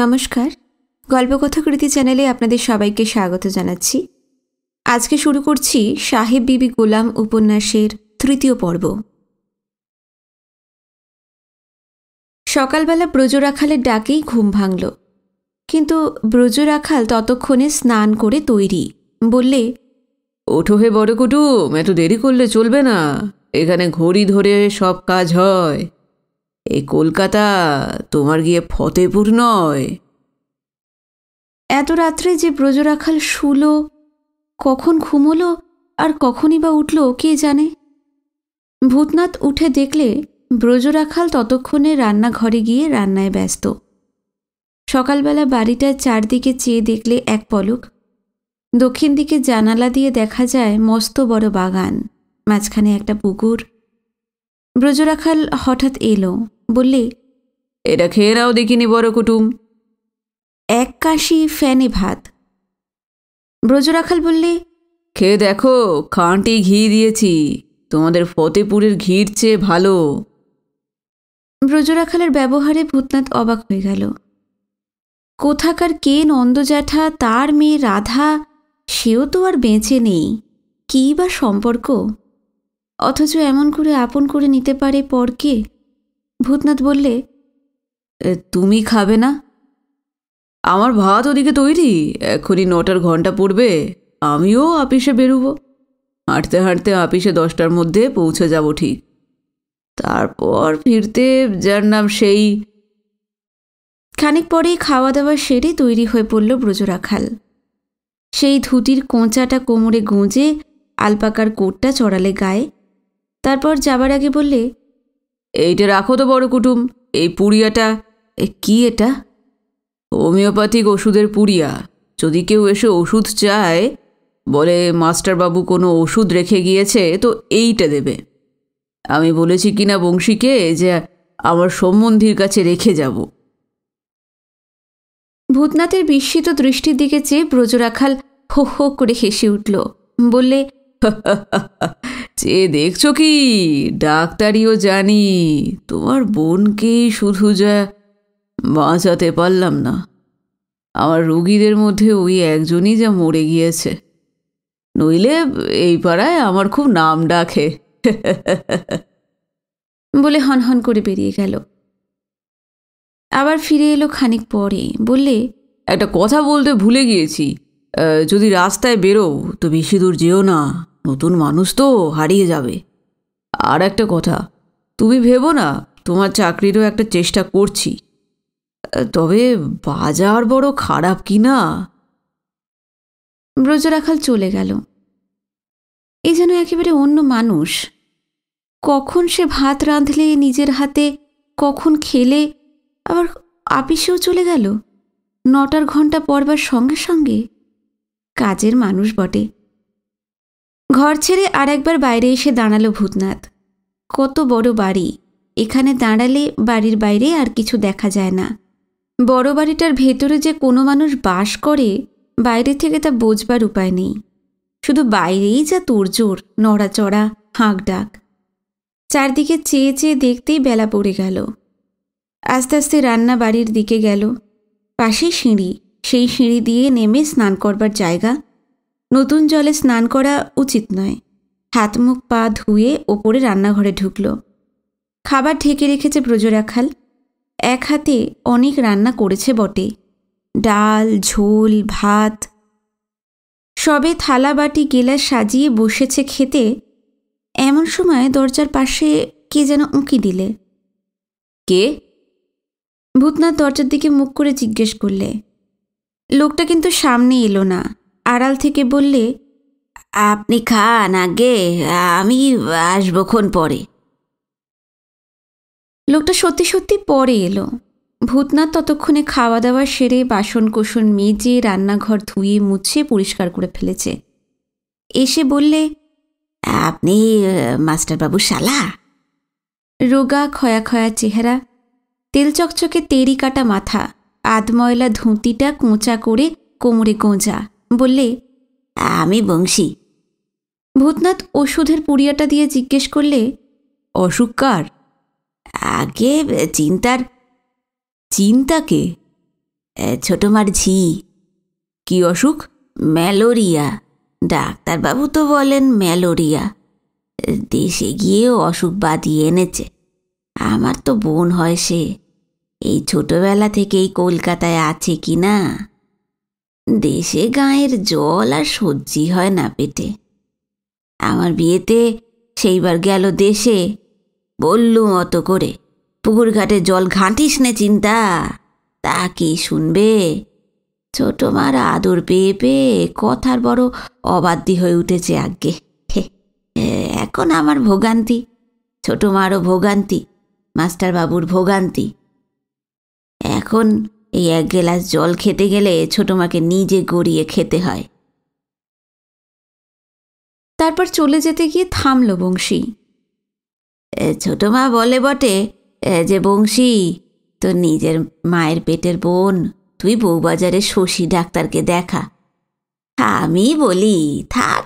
নমস্কার কথাকৃতি চ্যানেলে আপনাদের সবাইকে স্বাগত জানাচ্ছি আজকে শুরু করছি সাহেব বিবি গোলাম উপন্যাসের তৃতীয় পর্ব সকালবেলা ব্রজ রাখালের ডাকেই ঘুম ভাঙল কিন্তু ব্রজ রাখাল ততক্ষণে স্নান করে তৈরি বললে ওঠো হে বড় কুটুম এত দেরি করলে চলবে না এখানে ঘড়ি ধরে সব কাজ হয় এই কলকাতা তোমার গিয়ে ফতেপুর নয় এত রাত্রে যে ব্রজরাখাল শুল কখন ঘুমলো আর কখনই বা উঠল কে জানে ভূতনাথ উঠে দেখলে ব্রজরাখাল ততক্ষণে রান্নাঘরে গিয়ে রান্নায় ব্যস্ত সকালবেলা বাড়িটার চারদিকে চেয়ে দেখলে এক পলক দক্ষিণ দিকে জানালা দিয়ে দেখা যায় মস্ত বড় বাগান মাঝখানে একটা পুকুর ব্রজরাখাল হঠাৎ এলো বললে এটা খেয়ে নাও দেখিনি বড় কুটুম এক কাশি ফ্যানে ভাত ব্রজ রাখাল বললে খেয়ে দেখো খাঁটি ঘি দিয়েছি তোমাদের ফতেপুরের ঘির চেয়ে ভালো ব্রজরাখালের ব্যবহারে ভূতনাথ অবাক হয়ে গেল কোথাকার কে নন্দজ্যাঠা তার মেয়ে রাধা সেও তো আর বেঁচে নেই কী বা সম্পর্ক অথচ এমন করে আপন করে নিতে পারে পরকে ভূতনাথ বললে তুমি খাবে না আমার ভাত ওদিকে তৈরি এখনই নটার ঘন্টা পড়বে আমিও আপিসে বেরুব হাঁটতে হাঁটতে আপিসে দশটার মধ্যে পৌঁছে যাব ঠিক তারপর ফিরতে যার নাম সেই খানিক পরেই খাওয়া দাওয়া সেরে তৈরি হয়ে পড়ল খাল সেই ধুতির কোঁচাটা কোমরে গুঁজে আলপাকার কোটটা চড়ালে গায়ে তারপর যাবার আগে বললে এইটা রাখো তো বড় কুটুম এই পুড়িয়াটা এ কি এটা হোমিওপ্যাথিক ওষুধের পুড়িয়া যদি কেউ এসে ওষুধ চায় বলে মাস্টারবাবু কোনো ওষুধ রেখে গিয়েছে তো এইটা দেবে আমি বলেছি কিনা বংশীকে যে আমার সম্বন্ধীর কাছে রেখে যাব ভূতনাথের বিস্মিত দৃষ্টির দিকে চেয়ে ব্রজরাখাল হো হো করে হেসে উঠল বললে সে দেখছো কি ডাক্তারিও জানি তোমার বোনকেই শুধু যা বাঁচাতে পারলাম না আমার রুগীদের মধ্যে ওই একজনই যা মরে গিয়েছে নইলে এই পাড়ায় আমার খুব নাম ডাকে বলে হনহন করে বেরিয়ে গেল আবার ফিরে এলো খানিক পরে বললে একটা কথা বলতে ভুলে গিয়েছি যদি রাস্তায় বেরো তো বেশি দূর যেও না নতুন মানুষ তো হারিয়ে যাবে আর একটা কথা তুমি ভেবো না তোমার চাকরিরও একটা চেষ্টা করছি তবে বাজার বড় খারাপ কি না ব্রজরাখাল চলে গেল এ যেন একেবারে অন্য মানুষ কখন সে ভাত রাঁধলে নিজের হাতে কখন খেলে আবার আপিসেও চলে গেল নটার ঘন্টা পরবার সঙ্গে সঙ্গে কাজের মানুষ বটে ঘর ছেড়ে আর একবার বাইরে এসে দাঁড়ালো ভূতনাথ কত বড় বাড়ি এখানে দাঁড়ালে বাড়ির বাইরে আর কিছু দেখা যায় না বড় বাড়িটার ভেতরে যে কোনো মানুষ বাস করে বাইরে থেকে তা বোঝবার উপায় নেই শুধু বাইরেই যা তোরজোর নড়াচড়া হাঁক ডাক চারদিকে চেয়ে চেয়ে দেখতেই বেলা পড়ে গেল আস্তে আস্তে রান্না বাড়ির দিকে গেল পাশে সিঁড়ি সেই সিঁড়ি দিয়ে নেমে স্নান করবার জায়গা নতুন জলে স্নান করা উচিত নয় হাত মুখ পা ধুয়ে ওপরে রান্নাঘরে ঢুকল খাবার ঢেকে রেখেছে ব্রজরাখাল এক হাতে অনেক রান্না করেছে বটে ডাল ঝোল ভাত সবে থালা বাটি গেলাস সাজিয়ে বসেছে খেতে এমন সময় দরজার পাশে কে যেন উঁকি দিলে কে ভূতনাথ দরজার দিকে মুখ করে জিজ্ঞেস করলে লোকটা কিন্তু সামনে এলো না আড়াল থেকে বললে আপনি খান আগে আমি আসবক্ষণ পরে লোকটা সত্যি সত্যি পরে এলো ভূতনাথ ততক্ষণে খাওয়া দাওয়া সেরে বাসন কোসন মেজে রান্নাঘর ধুয়ে মুছে পরিষ্কার করে ফেলেছে এসে বললে আপনি মাস্টারবাবু শালা রোগা খয়া খয়া চেহারা তেল চকচকে তেরি কাটা মাথা আধময়লা ধুঁতিটা কোঁচা করে কোমরে গোঁজা বললে আমি বংশী ভূতনাথ ওষুধের পুড়িয়াটা দিয়ে জিজ্ঞেস করলে অসুখ কার আগে চিন্তার চিন্তাকে ছোটমার ঝি কি অসুখ ম্যালোরিয়া ডাক্তারবাবু তো বলেন ম্যালোরিয়া দেশে গিয়েও অসুখ বাঁধিয়ে এনেছে আমার তো বোন হয় সে এই ছোটবেলা থেকেই কলকাতায় আছে কি না দেশে গায়ের জল আর সহ্যি হয় না পেটে আমার বিয়েতে সেইবার গেল দেশে বললুম অত করে পুকুর ঘাটে জল ঘাঁটিস নে চিন্তা তা কি শুনবে ছোট মার আদর পেয়ে পেয়ে কথার বড় অবাধ্য হয়ে উঠেছে আগে এখন আমার ভোগান্তি ছোট মারও ভোগান্তি মাস্টারবাবুর ভোগান্তি এখন এই এক গ্লাস জল খেতে গেলে ছোটমাকে নিজে গড়িয়ে খেতে হয় তারপর চলে যেতে গিয়ে থামল বংশী ছোটমা বলে বটে যে বংশী তোর নিজের মায়ের পেটের বোন তুই বউবাজারে শশী ডাক্তারকে দেখা আমি বলি থাক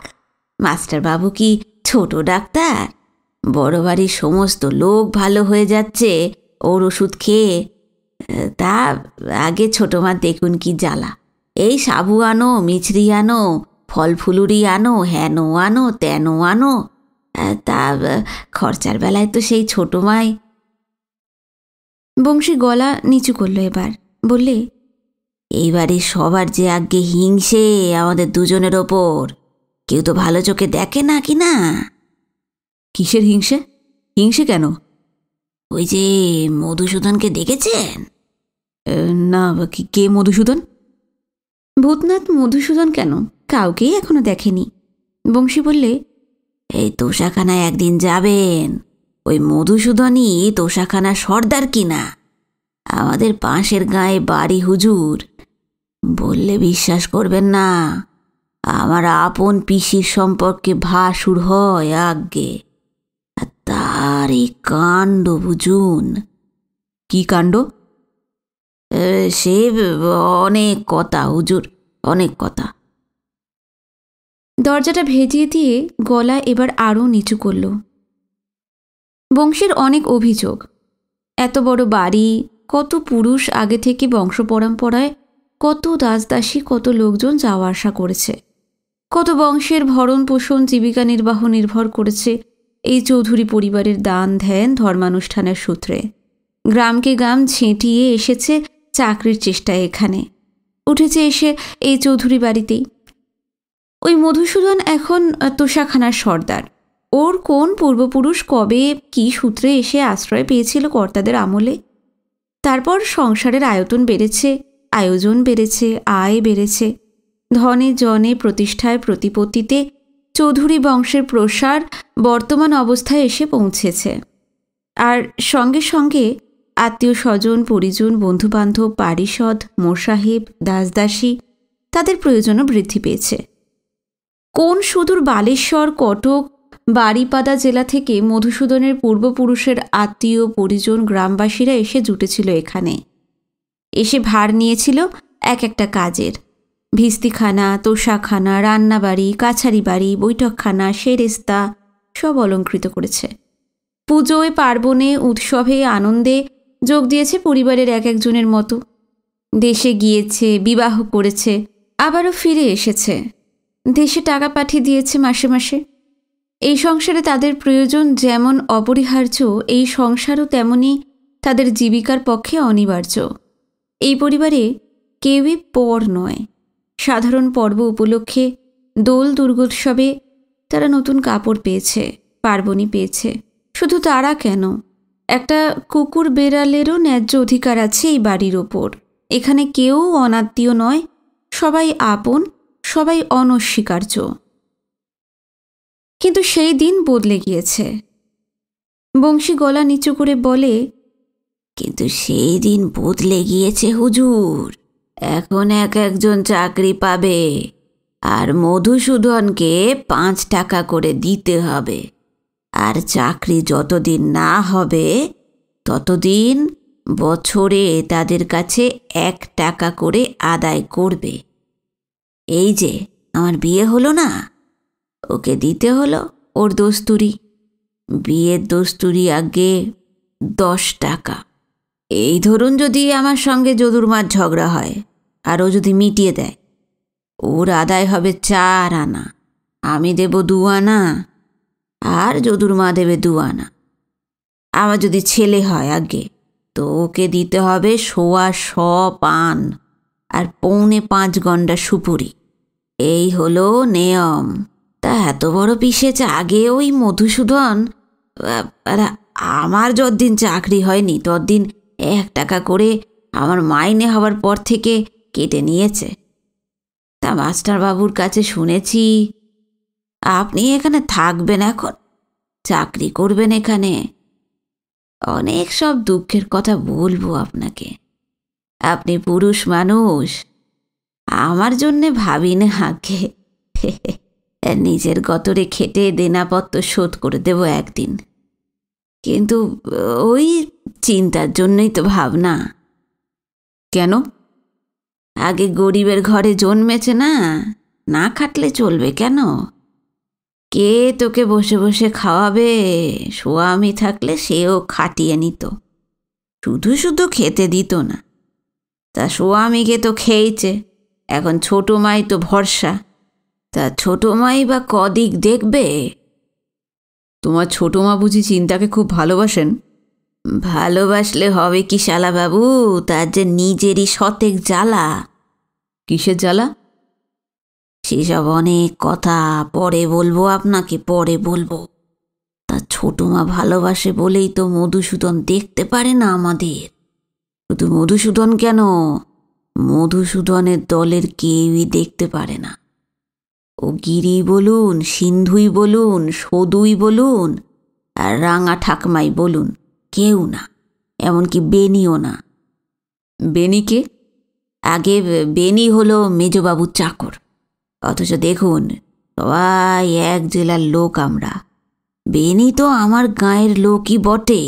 মাস্টারবাবু কি ছোট ডাক্তার বড় বাড়ির সমস্ত লোক ভালো হয়ে যাচ্ছে ওর ওষুধ খেয়ে তা আগে ছোটো মা দেখুন কি জ্বালা এই সাবু আনো মিছরি আনো ফল ফুলুরি আনো হেন আনো তেন আনো তা খরচার বেলায় তো সেই ছোটো মায় বংশী গলা নিচু করলো এবার বললে এইবারে সবার যে আগে হিংসে আমাদের দুজনের ওপর কেউ তো ভালো চোখে দেখে না কি না কিসের হিংসে হিংসে কেন ওই যে মধুসূদনকে দেখেছেন না কে মধুসূদন ভূতনাথ মধুসূদন কেন কাউকেই এখনো দেখেনি বংশী বললে এই তোষাখানায় একদিন যাবেন ওই মধুসূদনই তোষাখানা সর্দার কিনা আমাদের পাশের গায়ে বাড়ি হুজুর বললে বিশ্বাস করবেন না আমার আপন পিসির সম্পর্কে ভাসুর হয় আগে তার এই কাণ্ড বুঝুন কি কাণ্ড সে অনেক কথা হুজুর অনেক কথা দরজাটা ভেজিয়ে দিয়ে গলা এবার আরও নিচু করল বংশের অনেক অভিযোগ এত বড় বাড়ি কত পুরুষ আগে থেকে বংশ পরম্পরায় কত দাসদাসী কত লোকজন যাওয়া আসা করেছে কত বংশের ভরণ পোষণ জীবিকা নির্বাহ নির্ভর করেছে এই চৌধুরী পরিবারের দান ধ্যান ধর্মানুষ্ঠানের সূত্রে গ্রামকে গ্রাম ছেঁটিয়ে এসেছে চাকরির চেষ্টায় এখানে উঠেছে এসে এই চৌধুরী বাড়িতেই ওই মধুসূদন এখন তোষাখানার সর্দার ওর কোন পূর্বপুরুষ কবে কি সূত্রে এসে আশ্রয় পেয়েছিল কর্তাদের আমলে তারপর সংসারের আয়তন বেড়েছে আয়োজন বেড়েছে আয় বেড়েছে ধনে জনে প্রতিষ্ঠায় প্রতিপত্তিতে চৌধুরী বংশের প্রসার বর্তমান অবস্থায় এসে পৌঁছেছে আর সঙ্গে সঙ্গে আত্মীয় স্বজন পরিজন বন্ধুবান্ধব পারিষদ মোসাহেব দাসদাসী তাদের প্রয়োজনও বৃদ্ধি পেয়েছে কোন সুদূর বালেশ্বর কটক বারিপাদা জেলা থেকে মধুসূদনের পূর্বপুরুষের আত্মীয় পরিজন গ্রামবাসীরা এসে জুটেছিল এখানে এসে ভার নিয়েছিল এক একটা কাজের ভিস্তিখানা তোষাখানা রান্নাবাড়ি কাছারি বাড়ি বৈঠকখানা সেরেস্তা সব অলঙ্কৃত করেছে পুজোয় পার্বণে উৎসবে আনন্দে যোগ দিয়েছে পরিবারের এক একজনের মতো দেশে গিয়েছে বিবাহ করেছে আবারও ফিরে এসেছে দেশে টাকা পাঠিয়ে দিয়েছে মাসে মাসে এই সংসারে তাদের প্রয়োজন যেমন অপরিহার্য এই সংসারও তেমনি তাদের জীবিকার পক্ষে অনিবার্য এই পরিবারে কেউই পর নয় সাধারণ পর্ব উপলক্ষে দোল দুর্গোৎসবে তারা নতুন কাপড় পেয়েছে পার্বণী পেয়েছে শুধু তারা কেন একটা কুকুর বেড়ালেরও ন্যায্য অধিকার আছে এই বাড়ির ওপর এখানে কেউ অনাত্মীয় নয় সবাই আপন সবাই অনস্বীকার্য কিন্তু সেই দিন বদলে গিয়েছে বংশী গলা নিচু করে বলে কিন্তু সেই দিন বদলে গিয়েছে হুজুর এখন এক একজন চাকরি পাবে আর মধুসূদনকে পাঁচ টাকা করে দিতে হবে আর চাকরি যতদিন না হবে ততদিন বছরে তাদের কাছে এক টাকা করে আদায় করবে এই যে আমার বিয়ে হলো না ওকে দিতে হলো ওর দস্তুরি বিয়ের দস্তুরি আগে দশ টাকা এই ধরুন যদি আমার সঙ্গে যদুরমার ঝগড়া হয় আর ও যদি মিটিয়ে দেয় ওর আদায় হবে চার আনা আমি দেব দু আনা আর যদুর মা দেবে দু আনা আমার যদি ছেলে হয় আগে তো ওকে দিতে হবে সোয়া স পান আর পৌনে পাঁচ গন্ডা সুপুরি এই হলো নিয়ম তা এত বড় পিসে আগে ওই মধুসূদন আমার যতদিন চাকরি হয়নি ততদিন এক টাকা করে আমার মাইনে হওয়ার পর থেকে কেটে নিয়েছে তা মাস্টারবাবুর কাছে শুনেছি আপনি এখানে থাকবেন এখন চাকরি করবেন এখানে অনেক সব দুঃখের কথা বলবো আপনাকে আপনি পুরুষ মানুষ আমার জন্যে ভাবি না আগে নিজের গতরে খেটে দেনাপত্র শোধ করে দেব একদিন কিন্তু ওই চিন্তার জন্যই তো ভাবনা কেন আগে গরিবের ঘরে জন্মেছে না না খাটলে চলবে কেন কে তোকে বসে বসে খাওয়াবে সোয়ামী থাকলে সেও খাটিয়ে নিত শুধু শুধু খেতে দিত না তা সোয়ামীকে তো খেয়েছে এখন ছোটো মাই তো ভরসা তা ছোটো মাই বা কদিক দেখবে তোমার ছোটো মা বুঝি চিন্তাকে খুব ভালোবাসেন ভালোবাসলে হবে কি শালাবাবু তার যে নিজেরই সতেক জ্বালা কিসের জ্বালা সেসব অনেক কথা পরে বলবো আপনাকে পরে বলবো তা ছোটমা ভালোবাসে বলেই তো মধুসূদন দেখতে পারে না আমাদের শুধু মধুসূদন কেন মধুসূদনের দলের কেউই দেখতে পারে না ও গিরি বলুন সিন্ধুই বলুন সদুই বলুন আর রাঙা ঠাকমাই বলুন কেউ না এমনকি বেনিও না বেনিকে আগে বেনি হলো মেজবাবুর চাকর অথচ দেখুন সবাই এক জেলার লোক আমরা বেনি তো আমার গাঁয়ের লোকই বটে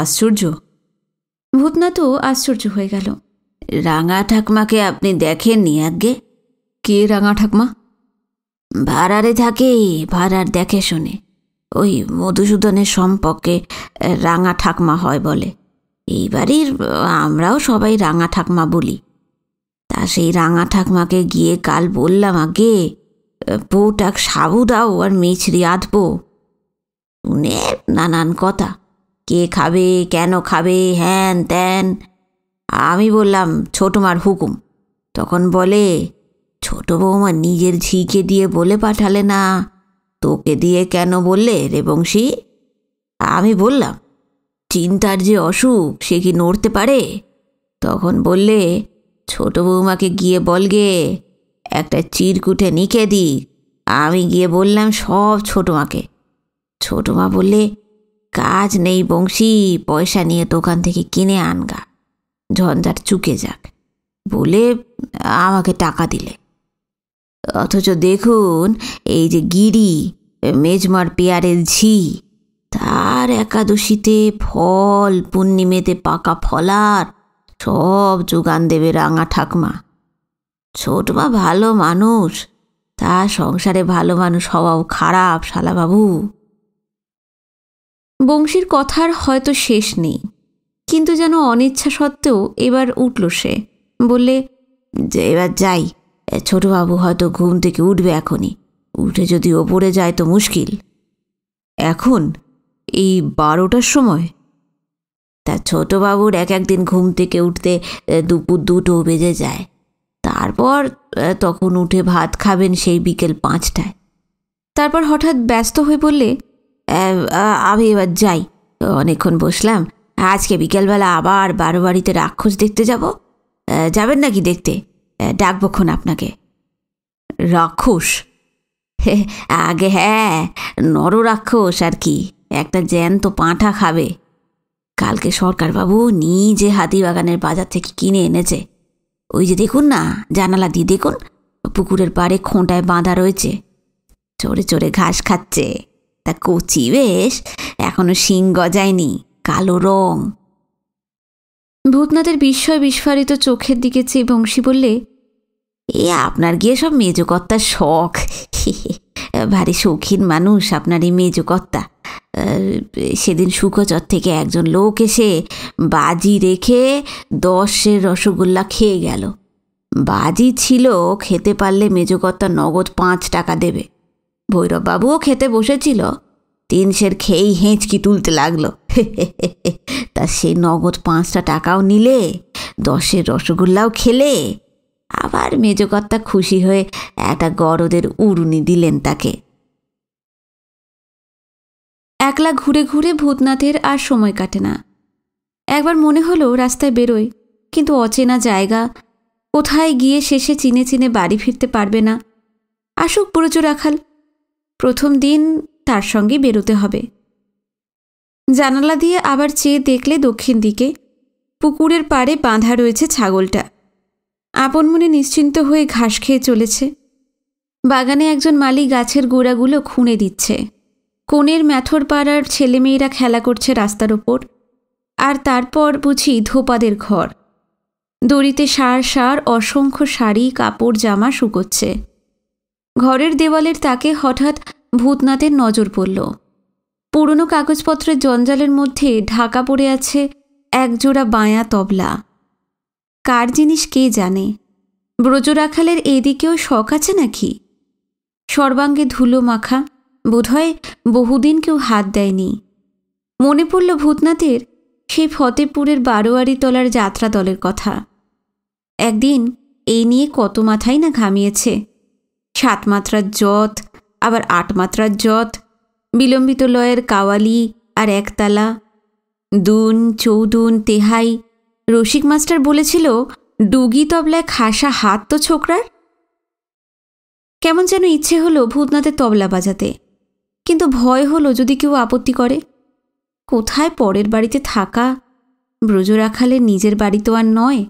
আশ্চর্য ভূতনাথও আশ্চর্য হয়ে গেল রাঙা ঠাকমাকে আপনি দেখেননি আগে কে রাঙা ঠাকমা ভাড়ারে থাকে ভাড়ার দেখে শুনে ওই মধুসূদনের সম্পর্কে রাঙা ঠাকমা হয় বলে এইবারই আমরাও সবাই রাঙা ঠাকমা বলি তা সেই রাঙা ঠাকমাকে গিয়ে কাল বললাম আগে বউটাক সাবু দাও আর মিছরি আঁতবো শুনে নানান কথা কে খাবে কেন খাবে হ্যান ত্যান আমি বললাম ছোটমার হুকুম তখন বলে ছোট বৌমা নিজের ঝিকে দিয়ে বলে পাঠালে না তোকে দিয়ে কেন বললে রে বংশী আমি বললাম চিন্তার যে অসুখ সে কি নড়তে পারে তখন বললে ছোট বৌমাকে গিয়ে বলগে একটা চিরকুটে নিখে দি আমি গিয়ে বললাম সব ছোটো মাকে ছোটো মা বললে কাজ নেই বংশী পয়সা নিয়ে দোকান থেকে কিনে আনগা ঝঞ্ঝাট চুকে যাক বলে আমাকে টাকা দিলে অথচ দেখুন এই যে গিরি মেজমার পেয়ারের ঝি তার একাদশীতে ফল পূর্ণিমেতে পাকা ফলার সব যোগান দেবে রাঙা ঠাকমা ছোটমা ভালো মানুষ তা সংসারে ভালো মানুষ হওয়াও খারাপ শালাবাবু বংশীর কথার হয়তো শেষ নেই কিন্তু যেন অনিচ্ছা সত্ত্বেও এবার উঠল সে বললে যে এবার যাই ছোটবাবু হয়তো ঘুম থেকে উঠবে এখনই উঠে যদি ওপরে যায় তো মুশকিল এখন এই বারোটার সময় তা ছোটোবাবুর এক একদিন ঘুম থেকে উঠতে দুপুর দুটো বেজে যায় তারপর তখন উঠে ভাত খাবেন সেই বিকেল পাঁচটায় তারপর হঠাৎ ব্যস্ত হয়ে বললে আমি এবার যাই অনেকক্ষণ বসলাম আজকে বিকেলবেলা আবার বারো বাড়িতে রাক্ষস দেখতে যাব যাবেন নাকি দেখতে ডাকবক্ষণ আপনাকে রাক্ষস আগে হ্যাঁ নর রাক্ষস আর কি একটা জ্যান্ত পাঁঠা খাবে কালকে সরকারবাবু নিজে হাতিবাগানের বাজার থেকে কিনে এনেছে ওই যে দেখুন না জানালা দিয়ে দেখুন পুকুরের পাড়ে খোঁটায় বাঁধা রয়েছে চড়ে চড়ে ঘাস খাচ্ছে তা কচি বেশ এখনো শিং গজায়নি কালো রং ভূতনাথের বিস্ময় বিস্ফারিত চোখের দিকে চেয়ে বংশী বললে এ আপনার গিয়ে সব মেজকর্তার শখ ভারী শৌখিন মানুষ আপনার এই মেজকর্তা সেদিন সুখচর থেকে একজন লোক এসে বাজি রেখে দশের রসগোল্লা খেয়ে গেল বাজি ছিল খেতে পারলে মেজকর্তা নগদ পাঁচ টাকা দেবে ভৈরববাবুও খেতে বসেছিল তিন সের খেয়েই হেঁচকি তুলতে লাগলো তা সে নগদ পাঁচটা টাকাও নিলে দশের রসগোল্লাও খেলে আবার মেজকর্তা খুশি হয়ে একটা গরদের উড়ুনি দিলেন তাকে একলা ঘুরে ঘুরে ভূতনাথের আর সময় কাটে না একবার মনে হলো রাস্তায় বেরোয় কিন্তু অচেনা জায়গা কোথায় গিয়ে শেষে চিনে চিনে বাড়ি ফিরতে পারবে না আসুক প্রচুর রাখাল প্রথম দিন তার সঙ্গে বেরোতে হবে জানালা দিয়ে আবার চেয়ে দেখলে দক্ষিণ দিকে পুকুরের পাড়ে বাঁধা রয়েছে ছাগলটা আপন মনে নিশ্চিন্ত হয়ে ঘাস খেয়ে চলেছে বাগানে একজন মালি গাছের গোড়াগুলো খুঁড়ে দিচ্ছে কোণের ম্যাথর পাড়ার ছেলেমেয়েরা খেলা করছে রাস্তার ওপর আর তারপর বুঝি ধোপাদের ঘর দড়িতে সার সার অসংখ্য শাড়ি কাপড় জামা শুকোচ্ছে ঘরের দেওয়ালের তাকে হঠাৎ ভূতনাথের নজর পড়ল পুরনো কাগজপত্রের জঞ্জালের মধ্যে ঢাকা পড়ে আছে একজোড়া বাঁয়া তবলা কার জিনিস কে জানে ব্রজ রাখালের এদিকেও শখ আছে নাকি সর্বাঙ্গে ধুলো মাখা বোধহয় বহুদিন কেউ হাত দেয়নি মনে পড়ল ভূতনাথের সেই ফতেপুরের বারোয়ারি তলার যাত্রা দলের কথা একদিন এই নিয়ে কত মাথাই না ঘামিয়েছে সাত মাত্রার যত আবার আট মাত্রার যত বিলম্বিত লয়ের কাওয়ালি আর একতালা দুন চৌদুন তেহাই রসিক মাস্টার বলেছিল ডুগি তবলায় খাসা হাত তো ছোকরার কেমন যেন ইচ্ছে হলো ভূতনাথের তবলা বাজাতে কিন্তু ভয় হলো যদি কেউ আপত্তি করে কোথায় পরের বাড়িতে থাকা ব্রজ রাখালে নিজের বাড়ি তো আর নয়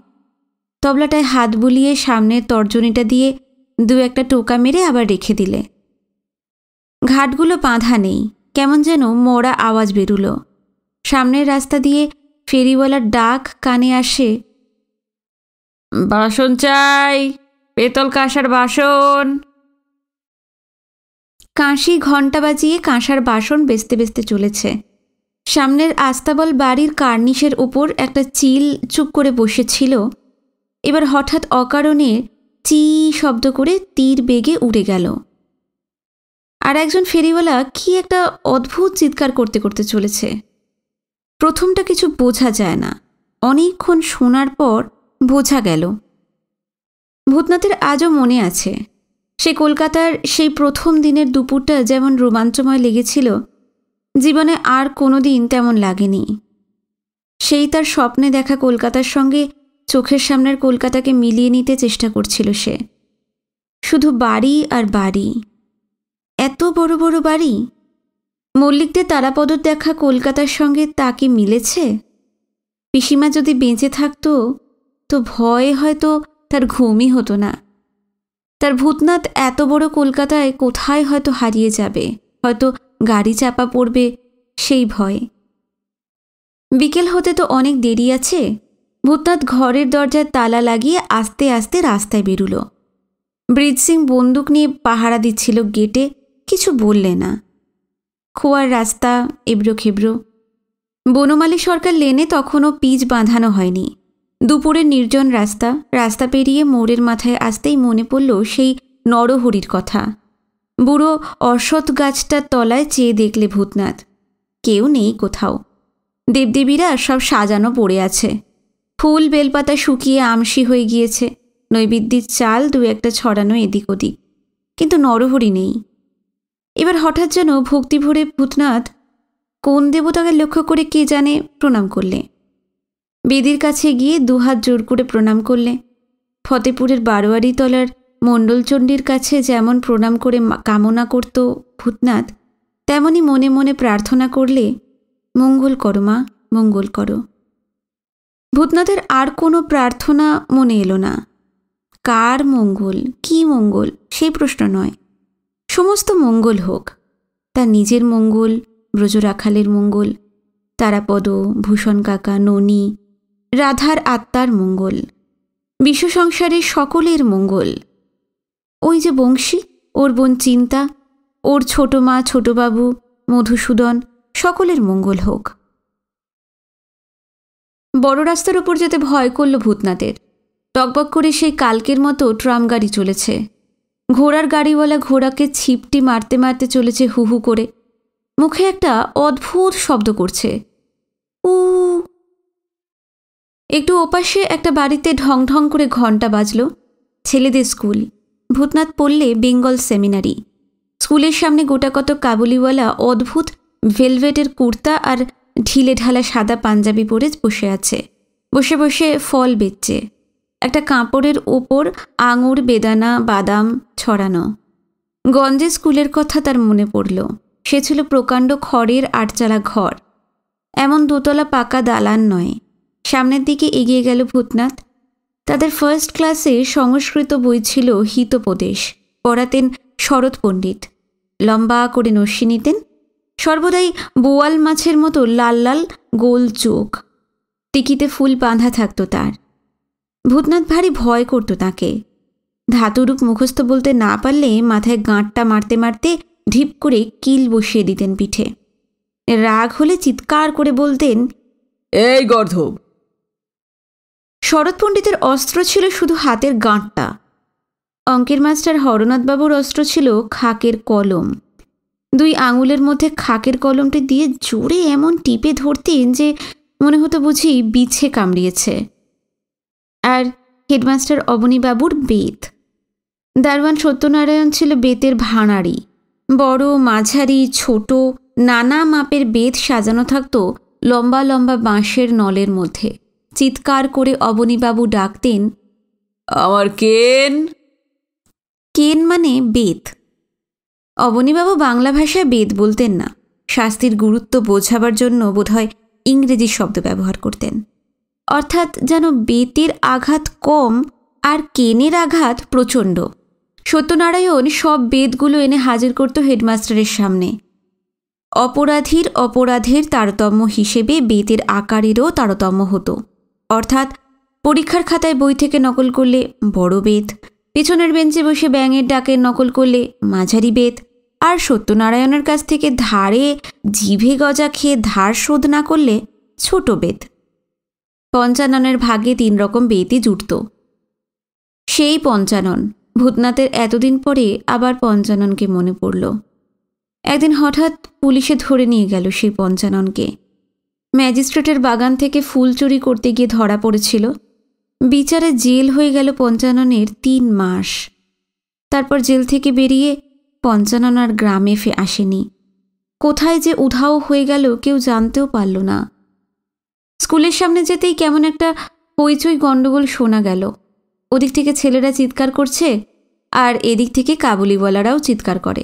তবলাটায় হাত বুলিয়ে সামনের তর্জনীটা দিয়ে দু একটা টোকা মেরে আবার রেখে দিলে ঘাটগুলো বাঁধা নেই কেমন যেন মরা আওয়াজ বেরুল সামনের রাস্তা দিয়ে ফেরিওয়ালার ডাক কানে আসে বাসন চাই পেতল কাঁসার বাসন কাঁসি ঘণ্টা বাজিয়ে কাঁসার বাসন বেচতে বেচতে চলেছে সামনের আস্তাবল বাড়ির কার্নিশের উপর একটা চিল চুপ করে বসেছিল এবার হঠাৎ অকারণে চি শব্দ করে তীর বেগে উড়ে গেল আর একজন ফেরিওয়ালা কি একটা অদ্ভুত চিৎকার করতে করতে চলেছে প্রথমটা কিছু বোঝা যায় না অনেকক্ষণ শোনার পর বোঝা গেল ভূতনাথের আজও মনে আছে সে কলকাতার সেই প্রথম দিনের দুপুরটা যেমন রোমাঞ্চময় লেগেছিল জীবনে আর কোনো দিন তেমন লাগেনি সেই তার স্বপ্নে দেখা কলকাতার সঙ্গে চোখের সামনের কলকাতাকে মিলিয়ে নিতে চেষ্টা করছিল সে শুধু বাড়ি আর বাড়ি এত বড় বড় বাড়ি মল্লিকদের তারাপদর দেখা কলকাতার সঙ্গে তা কি মিলেছে পিসিমা যদি বেঁচে থাকতো তো ভয়ে হয়তো তার ঘুমই হতো না তার ভূতনাথ এত বড় কলকাতায় কোথায় হয়তো হারিয়ে যাবে হয়তো গাড়ি চাপা পড়বে সেই ভয়ে বিকেল হতে তো অনেক দেরি আছে ভূতনাথ ঘরের দরজায় তালা লাগিয়ে আস্তে আস্তে রাস্তায় বেরুল ব্রিজ সিং বন্দুক নিয়ে পাহারা দিচ্ছিল গেটে কিছু বললে না খোয়ার রাস্তা এবড়ো খেবড়ো বনমালী সরকার লেনে তখনও পিচ বাঁধানো হয়নি দুপুরের নির্জন রাস্তা রাস্তা পেরিয়ে মোড়ের মাথায় আসতেই মনে পড়ল সেই নরহরির কথা বুড়ো অশ্বত গাছটার তলায় চেয়ে দেখলে ভূতনাথ কেউ নেই কোথাও দেবদেবীরা সব সাজানো পড়ে আছে ফুল বেলপাতা শুকিয়ে আমসি হয়ে গিয়েছে নৈবেদ্যির চাল দু একটা ছড়ানো এদিক ওদিক কিন্তু নরহরি নেই এবার হঠাৎ যেন ভক্তি ভরে ভূতনাথ কোন দেবতাকে লক্ষ্য করে কে জানে প্রণাম করলে বেদির কাছে গিয়ে দুহাত জোর করে প্রণাম করলে ফতেপুরের বারোয়ারি তলার মণ্ডলচণ্ডীর কাছে যেমন প্রণাম করে কামনা করত ভূতনাথ তেমনি মনে মনে প্রার্থনা করলে মঙ্গল করো মা মঙ্গল করো ভূতনাথের আর কোনো প্রার্থনা মনে এলো না কার মঙ্গল কি মঙ্গল সেই প্রশ্ন নয় সমস্ত মঙ্গল হোক তার নিজের মঙ্গল ব্রজ রাখালের মঙ্গল তারাপদ ভূষণ কাকা ননী রাধার আত্মার মঙ্গল বিশ্ব সংসারের সকলের মঙ্গল ওই যে বংশী ওর বোন চিন্তা ওর ছোট মা ছোটবাবু মধুসূদন সকলের মঙ্গল হোক বড় রাস্তার ওপর যেতে ভয় করল ভূতনাথের টকবক করে সেই কালকের মতো ট্রাম গাড়ি চলেছে ঘোড়ার গাড়িওয়ালা ঘোড়াকে ছিপটি মারতে মারতে চলেছে হুহু করে মুখে একটা অদ্ভুত শব্দ করছে উ একটু ওপাশে একটা বাড়িতে ঢং ঢং করে ঘন্টা বাজল ছেলেদের স্কুল ভূতনাথ পড়লে বেঙ্গল সেমিনারি স্কুলের সামনে গোটাকত কাবুলিওয়ালা অদ্ভুত ভেলভেটের কুর্তা আর ঢিলে ঢালা সাদা পাঞ্জাবি পরে বসে আছে বসে বসে ফল বেচছে একটা কাপড়ের ওপর আঙুর বেদানা বাদাম ছড়ানো গঞ্জে স্কুলের কথা তার মনে পড়ল সে ছিল প্রকাণ্ড খড়ের আটচালা ঘর এমন দোতলা পাকা দালান নয় সামনের দিকে এগিয়ে গেল ভূতনাথ তাদের ফার্স্ট ক্লাসে সংস্কৃত বই ছিল হিতোপদেশ পড়াতেন শরৎ পণ্ডিত লম্বা করে নস্যি নিতেন সর্বদাই বোয়াল মাছের মতো লাল লাল গোল চোখ টিকিতে ফুল বাঁধা থাকত তার ভূতনাথ ভারী ভয় করত তাকে ধাতুরূপ মুখস্থ বলতে না পারলে মাথায় গাঁটটা মারতে মারতে ঢিপ করে কিল বসিয়ে দিতেন পিঠে রাগ হলে চিৎকার করে বলতেন এই গর্ধব শরৎ পণ্ডিতের অস্ত্র ছিল শুধু হাতের গাঁটটা অঙ্কের মাস্টার হরনাথবাবুর অস্ত্র ছিল খাকের কলম দুই আঙুলের মধ্যে খাকের কলমটি দিয়ে জোরে এমন টিপে ধরতেন যে মনে হতো বুঝি বিছে কামড়িয়েছে আর হেডমাস্টার অবনীবাবুর বেত দারোয়ান সত্যনারায়ণ ছিল বেতের ভাঁড়ারি বড় মাঝারি ছোট নানা মাপের বেত সাজানো থাকত লম্বা লম্বা বাঁশের নলের মধ্যে চিৎকার করে অবনীবাবু ডাকতেন আমার কেন কেন মানে বেত অবনীবাবু বাংলা ভাষায় বেদ বলতেন না শাস্তির গুরুত্ব বোঝাবার জন্য বোধহয় ইংরেজি শব্দ ব্যবহার করতেন অর্থাৎ যেন বেতের আঘাত কম আর কেনের আঘাত প্রচণ্ড সত্যনারায়ণ সব বেদগুলো এনে হাজির করত হেডমাস্টারের সামনে অপরাধীর অপরাধের তারতম্য হিসেবে বেতের আকারেরও তারতম্য হতো অর্থাৎ পরীক্ষার খাতায় বই থেকে নকল করলে বড় বেত পেছনের বেঞ্চে বসে ব্যাঙের ডাকের নকল করলে মাঝারি বেত আর সত্যনারায়ণের কাছ থেকে ধারে জিভে গজা খেয়ে ধার শোধ না করলে ছোট বেত পঞ্চাননের ভাগে তিন রকম বেতি জুটত সেই পঞ্চানন ভূতনাথের এতদিন পরে আবার পঞ্চাননকে মনে পড়ল একদিন হঠাৎ পুলিশে ধরে নিয়ে গেল সেই পঞ্চাননকে ম্যাজিস্ট্রেটের বাগান থেকে ফুল চুরি করতে গিয়ে ধরা পড়েছিল বিচারে জেল হয়ে গেল পঞ্চাননের তিন মাস তারপর জেল থেকে বেরিয়ে পঞ্চানন আর গ্রামে ফে আসেনি কোথায় যে উধাও হয়ে গেল কেউ জানতেও পারল না স্কুলের সামনে যেতেই কেমন একটা হইচই গণ্ডগোল শোনা গেল ওদিক থেকে ছেলেরা চিৎকার করছে আর এদিক থেকে কাবুলিওয়ালারাও চিৎকার করে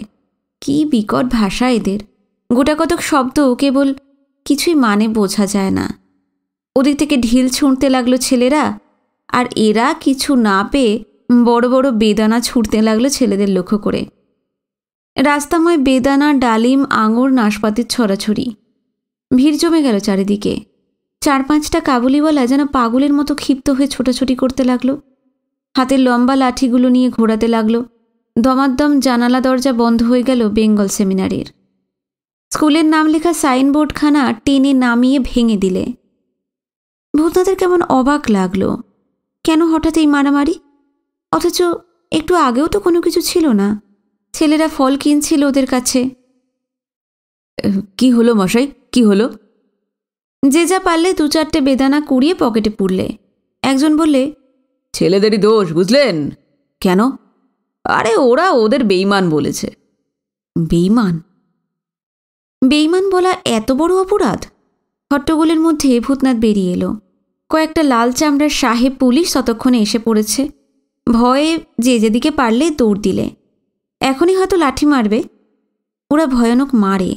কি বিকট ভাষা এদের গোটাকতক শব্দ কেবল কিছুই মানে বোঝা যায় না ওদিক থেকে ঢিল ছুঁড়তে লাগলো ছেলেরা আর এরা কিছু না পেয়ে বড় বড় বেদানা ছুঁড়তে লাগলো ছেলেদের লক্ষ্য করে রাস্তাময় বেদানা ডালিম আঙুর নাশপাতির ছড়াছড়ি ভিড় জমে গেল চারিদিকে চার পাঁচটা কাবুলিওয়ালা যেন পাগলের মতো ক্ষিপ্ত হয়ে ছোটাছুটি করতে লাগলো হাতের লম্বা লাঠিগুলো নিয়ে ঘোরাতে লাগলো দমাদ্দম জানালা দরজা বন্ধ হয়ে গেল বেঙ্গল সেমিনারির স্কুলের নাম লেখা সাইনবোর্ডখানা টেনে নামিয়ে ভেঙে দিলে ভূতনাথের কেমন অবাক লাগলো কেন হঠাৎ এই মারামারি অথচ একটু আগেও তো কোনো কিছু ছিল না ছেলেরা ফল কিনছিল ওদের কাছে কি হলো মশাই কি হলো যে যা পারলে দু চারটে বেদানা কুড়িয়ে পকেটে পুরলে একজন বললে ছেলেদেরই দোষ বুঝলেন কেন আরে ওরা ওদের বেইমান বলেছে বেইমান বেইমান বলা এত বড় অপরাধ হট্টগোলের মধ্যে ভূতনাথ বেরিয়ে এলো কয়েকটা লাল চামড়ার সাহেব পুলিশ ততক্ষণে এসে পড়েছে ভয়ে যে যেদিকে পারলে দৌড় দিলে এখনই হয়তো লাঠি মারবে ওরা ভয়ানক মারে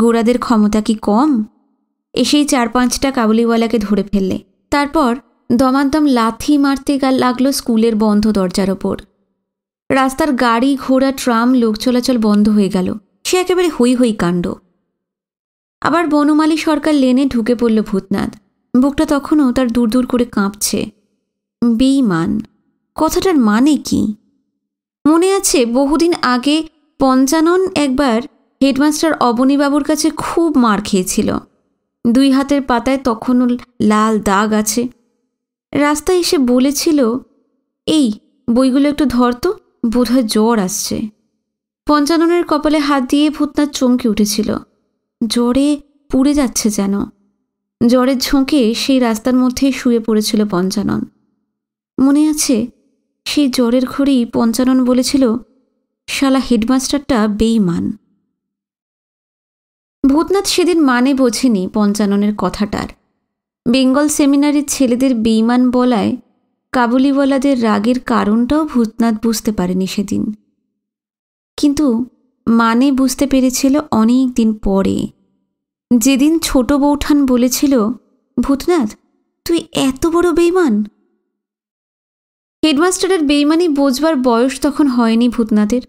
গোড়াদের ক্ষমতা কি কম এসেই চার পাঁচটা কাবুলিওয়ালাকে ধরে ফেললে তারপর দমাদম লাথি মারতে গা লাগলো স্কুলের বন্ধ দরজার ওপর রাস্তার গাড়ি ঘোড়া ট্রাম লোক চলাচল বন্ধ হয়ে গেল সে একেবারে হই হই কাণ্ড আবার বনমালী সরকার লেনে ঢুকে পড়ল ভূতনাথ বুকটা তখনও তার দূর দূর করে কাঁপছে বেইমান কথাটার মানে কি মনে আছে বহুদিন আগে পঞ্চানন একবার হেডমাস্টার অবনীবাবুর কাছে খুব মার খেয়েছিল দুই হাতের পাতায় তখনও লাল দাগ আছে রাস্তায় এসে বলেছিল এই বইগুলো একটু ধর তো বোধহয় জ্বর আসছে পঞ্চাননের কপালে হাত দিয়ে ভূতনাথ চমকে উঠেছিল জ্বরে পুড়ে যাচ্ছে যেন জ্বরের ঝোঁকে সেই রাস্তার মধ্যেই শুয়ে পড়েছিল পঞ্চানন মনে আছে সেই জ্বরের ঘড়ি পঞ্চানন বলেছিল শালা হেডমাস্টারটা বেইমান ভূতনাথ সেদিন মানে বোঝেনি পঞ্চাননের কথাটার বেঙ্গল সেমিনারির ছেলেদের বেইমান বলায় কাবুলিওয়ালাদের রাগের কারণটাও ভূতনাথ বুঝতে পারেনি সেদিন কিন্তু মানে বুঝতে পেরেছিল অনেক দিন পরে যেদিন ছোট বৌঠান বলেছিল ভূতনাথ তুই এত বড় বেইমান হেডমাস্টারের বেইমানি বোঝবার বয়স তখন হয়নি ভূতনাথের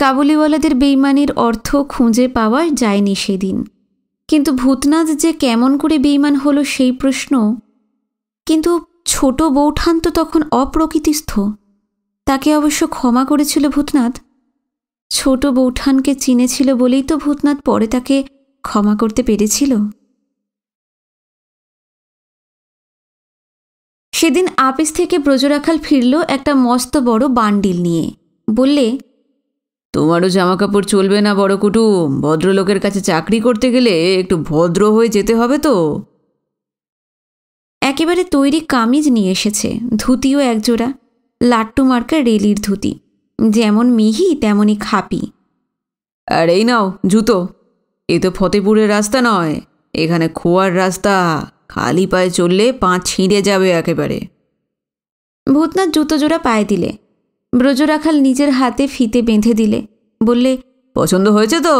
কাবুলিওয়ালাদের বেইমানির অর্থ খুঁজে পাওয়া যায়নি সেদিন কিন্তু ভূতনাথ যে কেমন করে বেইমান হলো সেই প্রশ্ন কিন্তু ছোট বৌঠান তো তখন অপ্রকৃতিস্থ তাকে অবশ্য ক্ষমা করেছিল ভূতনাথ ছোট বৌঠানকে চিনেছিল বলেই তো ভূতনাথ পরে তাকে ক্ষমা করতে পেরেছিল সেদিন আপিস থেকে ব্রজরাখাল ফিরল একটা মস্ত বড় বান্ডিল নিয়ে বললে তোমারও জামা কাপড় চলবে না বড় কুটুম ভদ্রলোকের কাছে চাকরি করতে গেলে একটু ভদ্র হয়ে যেতে হবে তো একেবারে তৈরি কামিজ নিয়ে এসেছে ধুতিও একজোড়া লাট্টু মার্কা রেলির ধুতি যেমন মিহি তেমনই খাপি আর এই নাও জুতো এ তো ফতেপুরের রাস্তা নয় এখানে খোয়ার রাস্তা খালি পায়ে চললে পা ছিঁড়ে যাবে একেবারে ভূতনাথ জুতো জোড়া পায়ে দিলে ব্রজরাখাল নিজের হাতে ফিতে বেঁধে দিলে বললে পছন্দ হয়েছে তো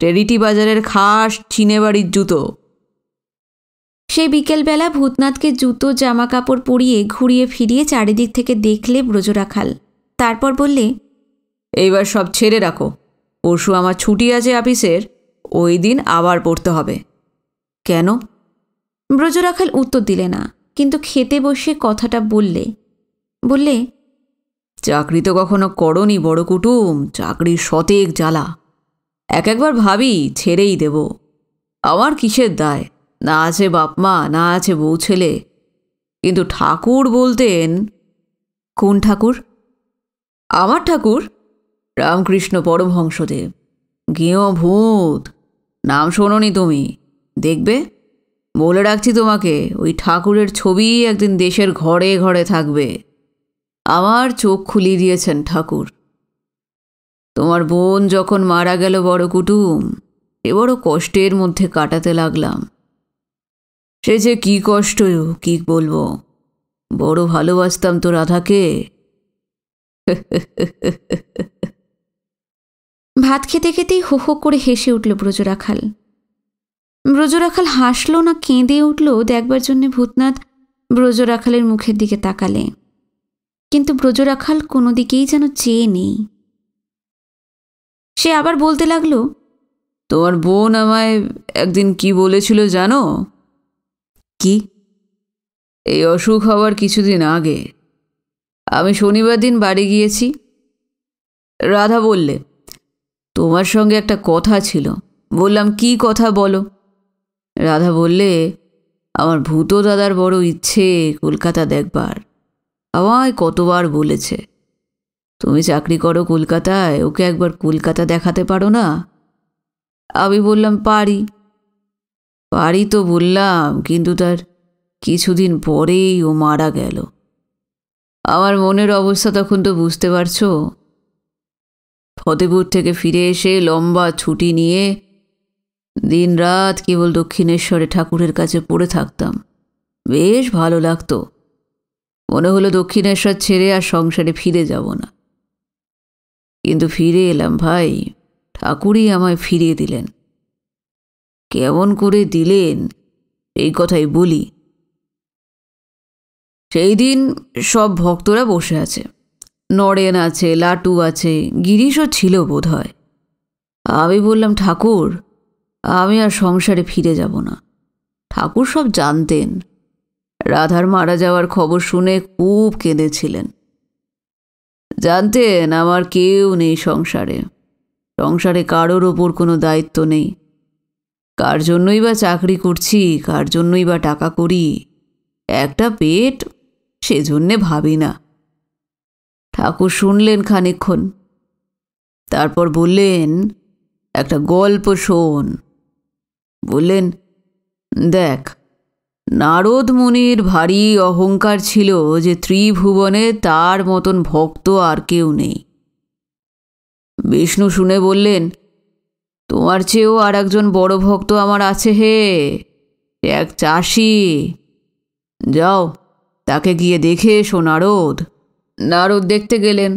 টেরিটি বাজারের খাস চিনে বাড়ির জুতো সে বিকেলবেলা ভূতনাথকে জুতো জামা কাপড় পরিয়ে ঘুরিয়ে ফিরিয়ে চারিদিক থেকে দেখলে ব্রজরাখাল তারপর বললে এইবার সব ছেড়ে রাখো পরশু আমার ছুটি আছে অফিসের ওই দিন আবার পড়তে হবে কেন ব্রজরাখাল উত্তর দিলে না কিন্তু খেতে বসে কথাটা বললে বললে চাকরি তো কখনো করনি বড় কুটুম চাকরির সতেক জ্বালা এক একবার ভাবি ছেড়েই দেব আমার কিসের দায় না আছে বাপমা না আছে বউ ছেলে কিন্তু ঠাকুর বলতেন কোন ঠাকুর আমার ঠাকুর রামকৃষ্ণ পরমহংসদেব গেঁয় ভূত নাম শোনি তুমি দেখবে বলে রাখছি তোমাকে ওই ঠাকুরের ছবি একদিন দেশের ঘরে ঘরে থাকবে আমার চোখ খুলিয়ে দিয়েছেন ঠাকুর তোমার বোন যখন মারা গেল বড় কুটুম এ বড় কষ্টের মধ্যে কাটাতে লাগলাম সে যে কি কষ্ট কি বলবো বড় ভালোবাসতাম তো রাধাকে ভাত খেতে খেতেই হো হো করে হেসে উঠল ব্রজরাখাল ব্রজরাখাল হাসল না কেঁদে উঠল দেখবার জন্যে ভূতনাথ ব্রজরাখালের মুখের দিকে তাকালে কিন্তু ব্রজরাখাল কোনো দিকেই যেন চেয়ে নেই সে আবার বলতে লাগলো তোমার বোন আমায় একদিন কি বলেছিল জানো কি এই অসুখ হওয়ার কিছুদিন আগে আমি শনিবার দিন বাড়ি গিয়েছি রাধা বললে তোমার সঙ্গে একটা কথা ছিল বললাম কি কথা বলো রাধা বললে আমার ভূত দাদার বড় ইচ্ছে কলকাতা দেখবার আমায় কতবার বলেছে তুমি চাকরি করো কলকাতায় ওকে একবার কলকাতা দেখাতে পারো না আমি বললাম পারি পারি তো বললাম কিন্তু তার কিছুদিন পরেই ও মারা গেল আমার মনের অবস্থা তখন তো বুঝতে পারছো ফতেপুর থেকে ফিরে এসে লম্বা ছুটি নিয়ে দিন রাত কেবল দক্ষিণেশ্বরে ঠাকুরের কাছে পড়ে থাকতাম বেশ ভালো লাগতো মনে হলো দক্ষিণেশ্বর ছেড়ে আর সংসারে ফিরে যাব না কিন্তু ফিরে এলাম ভাই ঠাকুরই আমায় ফিরিয়ে দিলেন কেমন করে দিলেন এই কথাই বলি সেই দিন সব ভক্তরা বসে আছে নরেন আছে লাটু আছে গিরিশও ছিল বোধ হয় আমি বললাম ঠাকুর আমি আর সংসারে ফিরে যাব না ঠাকুর সব জানতেন রাধার মারা যাওয়ার খবর শুনে খুব কেঁদেছিলেন জানতেন আমার কেউ নেই সংসারে সংসারে কারোর ওপর কোনো দায়িত্ব নেই কার জন্যই বা চাকরি করছি কার জন্যই বা টাকা করি একটা পেট সেজন্যে ভাবি না ঠাকুর শুনলেন খানিক্ষণ তারপর বললেন একটা গল্প শোন বললেন দেখ নারদ মুনির ভারী অহংকার ছিল যে ত্রিভুবনে তার মতন ভক্ত আর কেউ নেই বিষ্ণু শুনে বললেন তোমার চেয়েও আর একজন বড় ভক্ত আমার আছে হে এক চাষি যাও তাকে গিয়ে দেখে এসো নারদ নারদ দেখতে গেলেন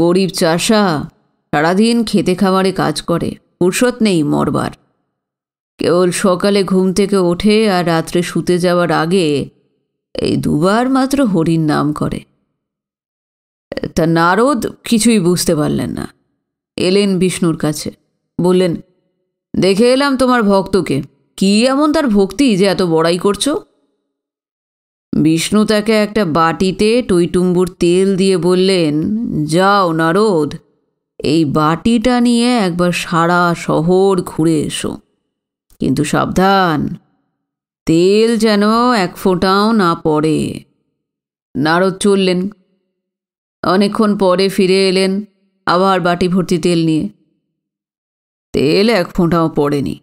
গরিব চাষা সারাদিন খেতে খামারে কাজ করে ফুরসত নেই মরবার কেবল সকালে ঘুম থেকে ওঠে আর রাত্রে শুতে যাওয়ার আগে এই দুবার মাত্র হরিণ নাম করে তা নারদ কিছুই বুঝতে পারলেন না এলেন বিষ্ণুর কাছে বললেন দেখে এলাম তোমার ভক্তকে কি এমন তার ভক্তি যে এত বড়াই করছো বিষ্ণু তাকে একটা বাটিতে টইটুম্বুর তেল দিয়ে বললেন যাও নারদ এই বাটিটা নিয়ে একবার সারা শহর ঘুরে এসো কিন্তু সাবধান তেল যেন এক ফোঁটাও না পড়ে নারদ চললেন অনেকক্ষণ পরে ফিরে এলেন আবার বাটি ভর্তি তেল নিয়ে তেল এক ফোঁটাও পড়েনি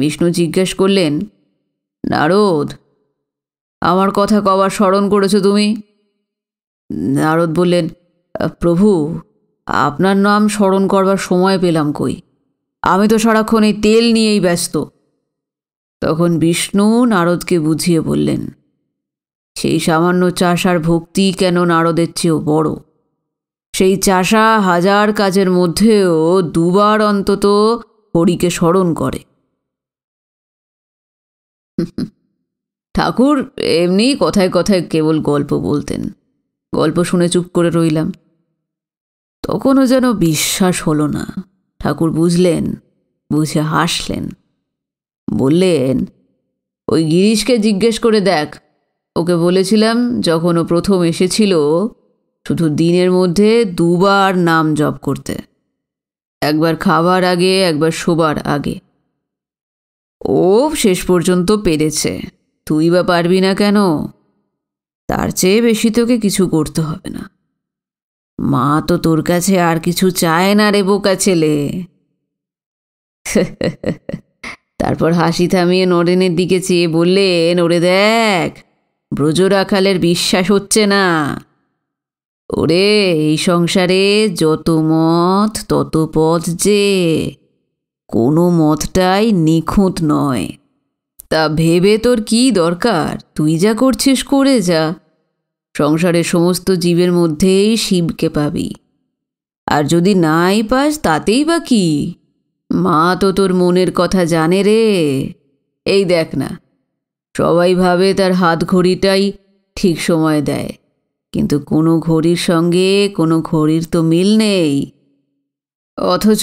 বিষ্ণু জিজ্ঞেস করলেন নারদ আমার কথা কবার স্মরণ করেছো তুমি নারদ বললেন প্রভু আপনার নাম স্মরণ করবার সময় পেলাম কই আমি তো সারাক্ষণ এই তেল নিয়েই ব্যস্ত তখন বিষ্ণু নারদকে বুঝিয়ে বললেন সেই সামান্য চাষার ভক্তি কেন নারদের চেয়েও বড় সেই চাষা হাজার কাজের মধ্যেও দুবার অন্তত হরিকে স্মরণ করে ঠাকুর এমনি কথায় কথায় কেবল গল্প বলতেন গল্প শুনে চুপ করে রইলাম তখনও যেন বিশ্বাস হলো না ঠাকুর বুঝলেন বুঝে হাসলেন বললেন ওই গিরিশকে জিজ্ঞেস করে দেখ ওকে বলেছিলাম যখন ও প্রথম এসেছিল শুধু দিনের মধ্যে দুবার নাম জপ করতে একবার খাবার আগে একবার শোবার আগে ও শেষ পর্যন্ত পেরেছে তুই বা পারবি না কেন তার চেয়ে বেশি তোকে কিছু করতে হবে না মা তো তোর কাছে আর কিছু চায় না রে বোকা ছেলে তারপর হাসি থামিয়ে নরেনের দিকে চেয়ে বললেন ওরে দেখ রাখালের বিশ্বাস হচ্ছে না ওরে এই সংসারে যত মত তত পথ যে কোনো মতটাই নিখুঁত নয় তা ভেবে তোর কি দরকার তুই যা করছিস করে যা সংসারের সমস্ত জীবের মধ্যেই শিবকে পাবি আর যদি নাই পাস তাতেই বা কী মা তো তোর মনের কথা জানে রে এই দেখ না সবাই ভাবে তার হাত ঘড়িটাই ঠিক সময় দেয় কিন্তু কোনো ঘড়ির সঙ্গে কোনো ঘড়ির তো মিল নেই অথচ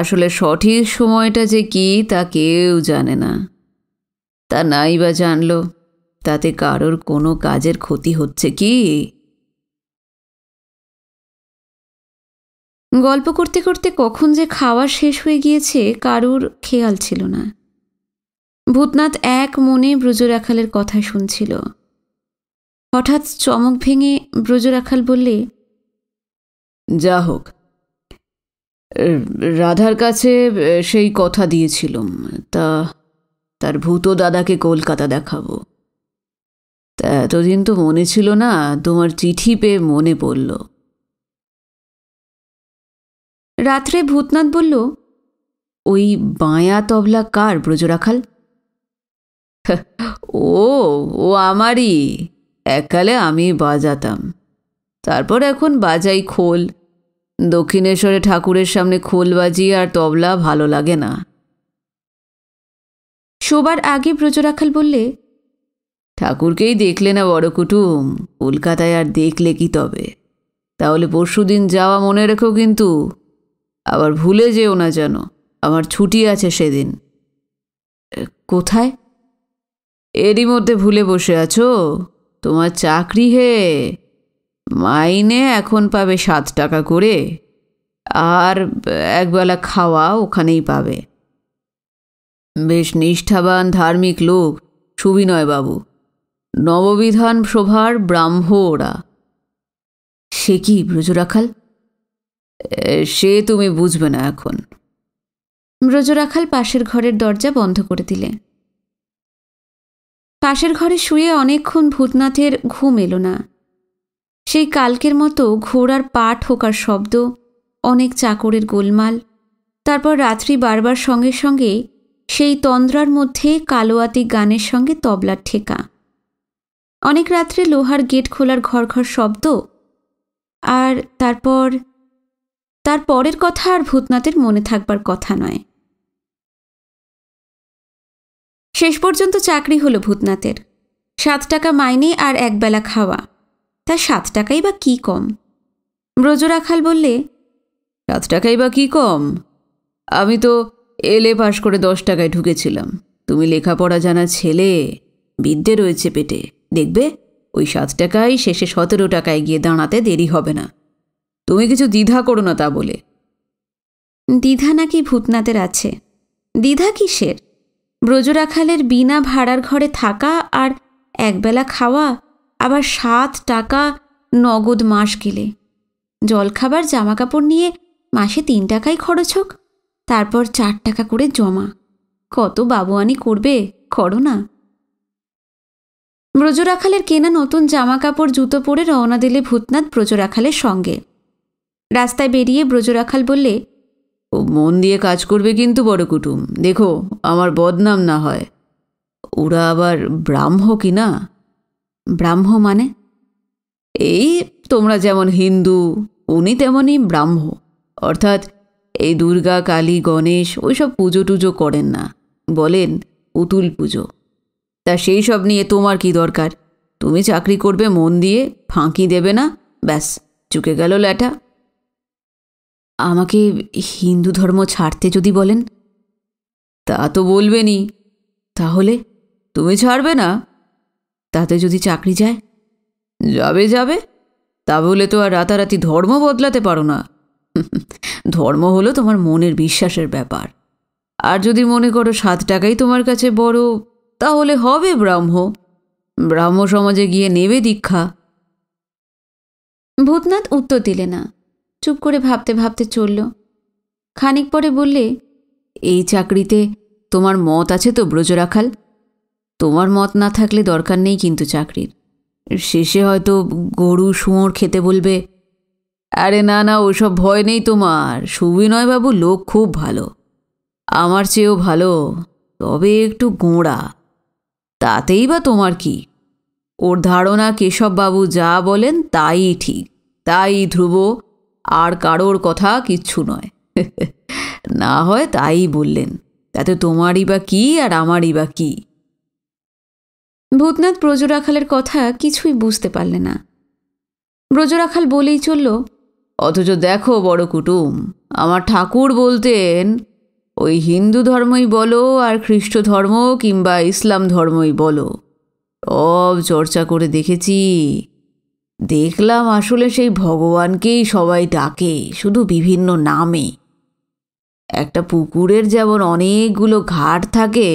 আসলে সঠিক সময়টা যে কি তা কেউ জানে না তা নাই বা জানল তাতে কারোর কোনো কাজের ক্ষতি হচ্ছে কি গল্প করতে করতে কখন যে খাওয়া শেষ হয়ে গিয়েছে কারুর খেয়াল ছিল না ভূতনাথ এক মনে ব্রজরাখালের কথা শুনছিল হঠাৎ চমক ভেঙে ব্রজরাখাল বললে যা হোক রাধার কাছে সেই কথা দিয়েছিলাম তা তার ভূত দাদাকে কলকাতা দেখাবো তা এতদিন তো মনে ছিল না তোমার চিঠি পেয়ে মনে পড়ল রাত্রে ভূতনাথ বলল ওই বাঁয়া তবলা কার রাখাল হ্যাঁ, ও ও আমারই এককালে আমি বাজাতাম তারপর এখন বাজাই খোল দক্ষিণেশ্বরে ঠাকুরের সামনে খোল বাজি আর তবলা ভালো লাগে না শোবার আগে রাখাল বললে ঠাকুরকেই দেখলে না বড় কুটুম কলকাতায় আর দেখলে কি তবে তাহলে পরশুদিন যাওয়া মনে রেখো কিন্তু আবার ভুলে যেও না যেন আমার ছুটি আছে সেদিন কোথায় এরই মধ্যে ভুলে বসে আছো তোমার চাকরি হে মাইনে এখন পাবে সাত টাকা করে আর একবেলা খাওয়া ওখানেই পাবে বেশ নিষ্ঠাবান ধার্মিক লোক সুবিনয় বাবু নববিধান সভার ব্রাহ্ম ওরা সে কি ব্রজরাখাল সে তুমি বুঝবে না এখন রাখাল পাশের ঘরের দরজা বন্ধ করে দিলে পাশের ঘরে শুয়ে অনেকক্ষণ ভূতনাথের ঘুম এলো না সেই কালকের মতো ঘোড়ার পা ঠোকার শব্দ অনেক চাকরের গোলমাল তারপর রাত্রি বারবার সঙ্গে সঙ্গে সেই তন্দ্রার মধ্যে কালোয়াতি গানের সঙ্গে তবলার ঠেকা অনেক রাত্রে লোহার গেট খোলার ঘর ঘর শব্দ আর তারপর তার পরের কথা আর ভূতনাথের মনে থাকবার কথা নয় শেষ পর্যন্ত চাকরি হলো ভূতনাথের সাত টাকা মাইনে আর একবেলা খাওয়া তা সাত টাকাই বা কি কম ব্রজ রাখাল বললে সাত টাকাই বা কি কম আমি তো এলে পাস করে দশ টাকায় ঢুকেছিলাম তুমি লেখাপড়া জানা ছেলে বিদ্যে রয়েছে পেটে দেখবে ওই সাত টাকায় শেষে সতেরো টাকায় গিয়ে দাঁড়াতে দেরি হবে না তুমি কিছু দ্বিধা করো না তা বলে দ্বিধা নাকি ভূতনাথের আছে দ্বিধা কিসের ব্রজরাখালের বিনা ভাড়ার ঘরে থাকা আর একবেলা খাওয়া আবার সাত টাকা নগদ মাস গেলে জলখাবার জামাকাপড় নিয়ে মাসে তিন টাকাই খরচ হোক তারপর চার টাকা করে জমা কত বাবুয়ানি করবে করো না ব্রজরাখালের কেনা নতুন জামা কাপড় জুতো পরে রওনা দিলে ভূতনাথ ব্রজরাখালের সঙ্গে রাস্তায় বেরিয়ে ব্রজ রাখাল বললে ও মন দিয়ে কাজ করবে কিন্তু বড় কুটুম দেখো আমার বদনাম না হয় ওরা আবার ব্রাহ্ম কি না ব্রাহ্ম মানে এই তোমরা যেমন হিন্দু উনি তেমনই ব্রাহ্ম অর্থাৎ এই দুর্গা কালী গণেশ ওইসব পুজো টুজো করেন না বলেন উতুল পুজো তা সেই সব নিয়ে তোমার কি দরকার তুমি চাকরি করবে মন দিয়ে ফাঁকি দেবে না ব্যাস চুকে গেল ল্যাটা আমাকে হিন্দু ধর্ম ছাড়তে যদি বলেন তা তো বলবেনই তাহলে তুমি ছাড়বে না তাতে যদি চাকরি যায় যাবে যাবে তা বলে তো আর রাতারাতি ধর্ম বদলাতে পারো না ধর্ম হলো তোমার মনের বিশ্বাসের ব্যাপার আর যদি মনে করো সাত টাকাই তোমার কাছে বড় তাহলে হবে ব্রাহ্ম ব্রাহ্ম সমাজে গিয়ে নেবে দীক্ষা ভূতনাথ উত্তর দিলে না চুপ করে ভাবতে ভাবতে চলল খানিক পরে বললে এই চাকরিতে তোমার মত আছে তো ব্রজ রাখাল তোমার মত না থাকলে দরকার নেই কিন্তু চাকরির শেষে হয়তো গরু শুঁড় খেতে বলবে আরে না না ওসব ভয় নেই তোমার সুবিনয়বাবু লোক খুব ভালো আমার চেয়েও ভালো তবে একটু গোঁড়া তাতেই বা তোমার কি ওর ধারণা কেশববাবু যা বলেন তাই ঠিক তাই ধ্রুব আর কারোর কথা কিচ্ছু নয় না হয় তাই বললেন তাতে তোমারই বা কী আর আমারই বা কী ভূতনাথ ব্রজরাখালের কথা কিছুই বুঝতে পারলে না ব্রজরাখাল বলেই চলল অথচ দেখো বড় কুটুম আমার ঠাকুর বলতেন ওই হিন্দু ধর্মই বলো আর খ্রিস্ট ধর্ম কিংবা ইসলাম ধর্মই বলো সব চর্চা করে দেখেছি দেখলাম আসলে সেই ভগবানকেই সবাই ডাকে শুধু বিভিন্ন নামে একটা পুকুরের যেমন অনেকগুলো ঘাট থাকে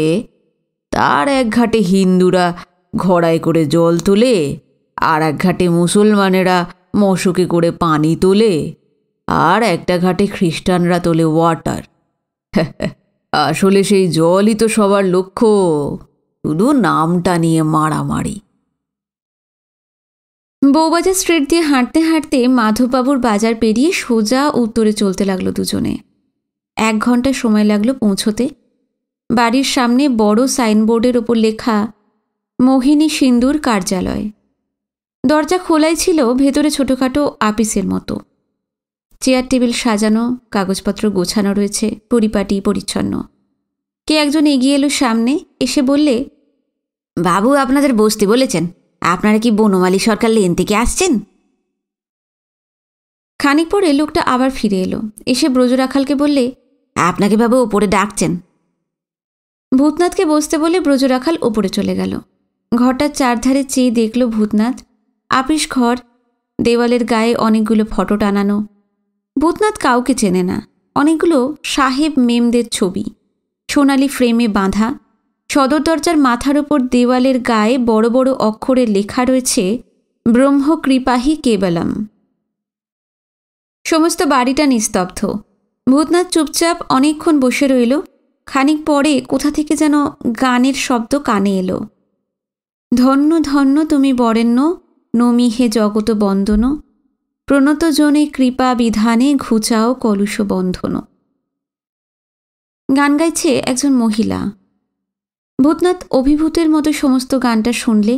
তার এক ঘাটে হিন্দুরা ঘড়ায় করে জল তোলে আর এক ঘাটে মুসলমানেরা মশকে করে পানি তোলে আর একটা ঘাটে খ্রিস্টানরা তোলে ওয়াটার আসলে সেই জলই তো সবার লক্ষ্য শুধু নামটা নিয়ে মারামারি বৌবাজার স্ট্রিট দিয়ে হাঁটতে হাঁটতে মাধববাবুর বাজার পেরিয়ে সোজা উত্তরে চলতে লাগলো দুজনে এক ঘন্টা সময় লাগলো পৌঁছতে বাড়ির সামনে বড় সাইনবোর্ডের ওপর লেখা মোহিনী সিন্দুর কার্যালয় দরজা খোলাই ছিল ভেতরে ছোটোখাটো আপিসের মতো চেয়ার টেবিল সাজানো কাগজপত্র গোছানো রয়েছে পরিপাটি পরিচ্ছন্ন কে একজন এগিয়ে এলো সামনে এসে বললে বাবু আপনাদের বসতে বলেছেন আপনারা কি বনমালী সরকার লেন থেকে আসছেন খানিক পরে লোকটা আবার ফিরে এলো এসে ব্রজ রাখালকে বললে আপনাকে বাবু ওপরে ডাকছেন ভূতনাথকে বসতে বলে ব্রজ রাখাল ওপরে চলে গেল ঘরটার চারধারে চেয়ে দেখল ভূতনাথ আপিস ঘর দেওয়ালের গায়ে অনেকগুলো ফটো টানানো ভূতনাথ কাউকে চেনে না অনেকগুলো সাহেব মেমদের ছবি সোনালি ফ্রেমে বাঁধা সদর দরজার মাথার উপর দেওয়ালের গায়ে বড় বড় অক্ষরে লেখা রয়েছে ব্রহ্ম কৃপাহি কেবলম সমস্ত বাড়িটা নিস্তব্ধ ভূতনাথ চুপচাপ অনেকক্ষণ বসে রইল খানিক পরে কোথা থেকে যেন গানের শব্দ কানে এলো ধন্য ধন্য তুমি বরেণ্য নমি হে জগত বন্দন জনে কৃপা বিধানে ঘুচাও কলুষ বন্ধন গান গাইছে একজন মহিলা ভূতনাথ অভিভূতের মতো সমস্ত গানটা শুনলে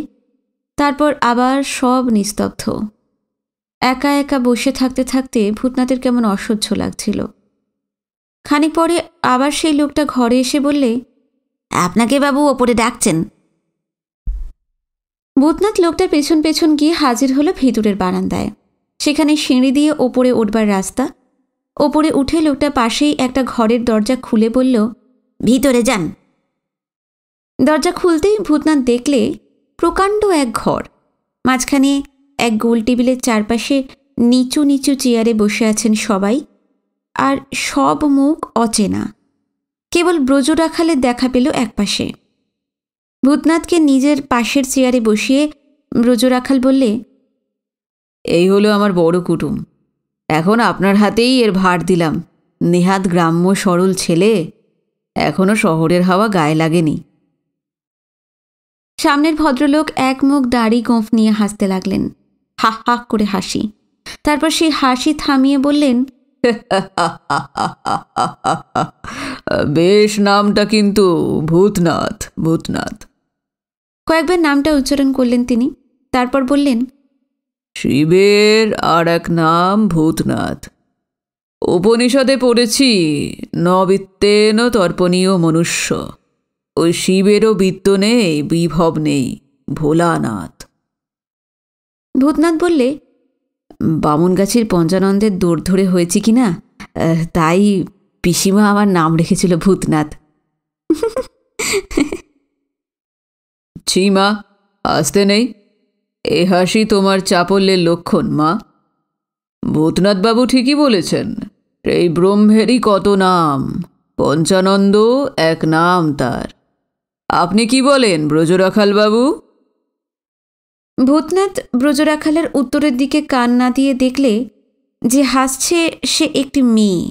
তারপর আবার সব নিস্তব্ধ একা একা বসে থাকতে থাকতে ভূতনাথের কেমন অসহ্য লাগছিল খানিক পরে আবার সেই লোকটা ঘরে এসে বললে আপনাকে বাবু ওপরে ডাকছেন ভূতনাথ লোকটার পেছন পেছন গিয়ে হাজির হলো ভিতরের বারান্দায় সেখানে সিঁড়ি দিয়ে ওপরে উঠবার রাস্তা ওপরে উঠে লোকটা পাশেই একটা ঘরের দরজা খুলে বলল ভিতরে যান দরজা খুলতেই ভূতনাথ দেখলে প্রকাণ্ড এক ঘর মাঝখানে এক গোল টেবিলের চারপাশে নিচু নিচু চেয়ারে বসে আছেন সবাই আর সব মুখ অচেনা কেবল ব্রজ রাখালের দেখা পেল একপাশে ভূতনাথকে নিজের পাশের চেয়ারে বসিয়ে ব্রজ রাখাল বললে এই হলো আমার বড় কুটুম এখন আপনার হাতেই এর ভার দিলাম নেহাত গ্রাম্য সরল ছেলে এখনও শহরের হাওয়া গায়ে লাগেনি সামনের ভদ্রলোক এক মুখ দাড়ি গোঁফ নিয়ে হাসতে লাগলেন হা হা করে হাসি তারপর সেই হাসি থামিয়ে বললেন বেশ নামটা কিন্তু ভূতনাথ ভূতনাথ কয়েকবার নামটা উচ্চারণ করলেন তিনি তারপর বললেন শিবের আর এক নাম ভূতনাথ উপনিষদে পড়েছি নবিত্তেন তর্পণীয় মনুষ্য ওই শিবেরও বৃত্ত নেই বিভব নেই ভোলানাথ ভূতনাথ বললে বামুন গাছের পঞ্চানন্দের দৌড় ধরে হয়েছে কি না তাই পিসিমা আমার নাম রেখেছিল ভূতনাথ ছি মা আসতে নেই এ হাসি তোমার চাপল্যের লক্ষণ মা ভূতনাথবাবু ঠিকই বলেছেন এই ব্রহ্মেরই কত নাম পঞ্চানন্দ এক নাম তার আপনি কি বলেন ব্রজরাখালবাবু ভূতনাথ ব্রজরাখালের উত্তরের দিকে কান না দিয়ে দেখলে যে হাসছে সে একটি মেয়ে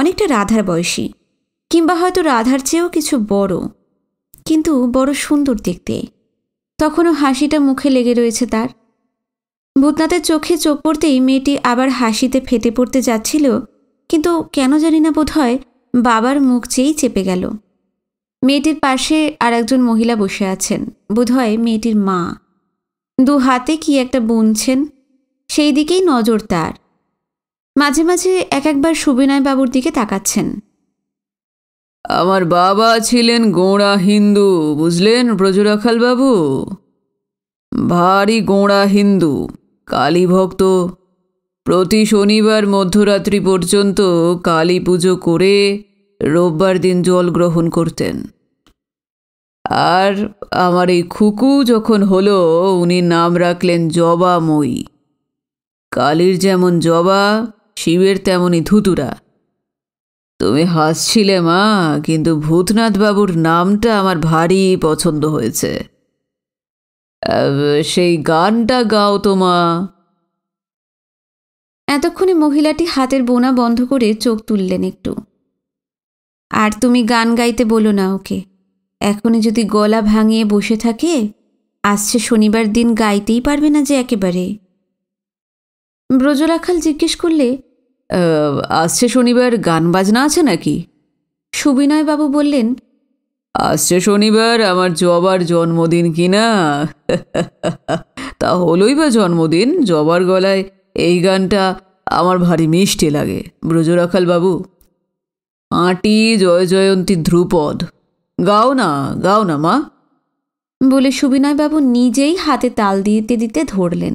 অনেকটা রাধার বয়সী কিংবা হয়তো রাধার চেয়েও কিছু বড় কিন্তু বড় সুন্দর দেখতে তখনও হাসিটা মুখে লেগে রয়েছে তার ভূতনাথের চোখে চোখ পড়তেই মেয়েটি আবার হাসিতে ফেটে পড়তে যাচ্ছিল কিন্তু কেন জানি না বোধ হয় বাবার মুখ চেয়েই চেপে গেল মেয়েটির পাশে আর একজন মহিলা বসে আছেন বোধহয় মেয়েটির মা দু হাতে কি একটা বুনছেন সেই দিকেই নজর তার মাঝে মাঝে এক একবার সুবিনয় বাবুর দিকে তাকাচ্ছেন আমার বাবা ছিলেন গোঁড়া হিন্দু বুঝলেন ব্রজরাখাল বাবু ভারী গোঁড়া হিন্দু কালীভক্ত প্রতি শনিবার মধ্যরাত্রি পর্যন্ত কালী পুজো করে রোববার দিন জল গ্রহণ করতেন আর আমার এই খুকু যখন হলো উনি নাম রাখলেন জবা মই কালীর যেমন জবা শিবের তেমনই ধুতুরা তুমি হাসছিলে মা কিন্তু ভূতনাথ বাবুর নামটা আমার ভারী পছন্দ হয়েছে সেই গানটা গাও তো মা এতক্ষণে মহিলাটি হাতের বোনা বন্ধ করে চোখ তুললেন একটু আর তুমি গান গাইতে বলো না ওকে এখনই যদি গলা ভাঙিয়ে বসে থাকে আসছে শনিবার দিন গাইতেই পারবে না যে একেবারে ব্রজরাখাল জিজ্ঞেস করলে আসছে শনিবার গান বাজনা আছে নাকি বাবু বললেন আসছে শনিবার আমার জবার জন্মদিন কিনা তা হলোই বা জন্মদিন জবার গলায় এই গানটা আমার ভারী মিষ্টি লাগে ব্রজরাখাল বাবু আঁটি জয় জয়ন্তী ধ্রুপদ গাও না গাও না মা বলে সুবিনয়বাবু নিজেই হাতে তাল দিতে দিতে ধরলেন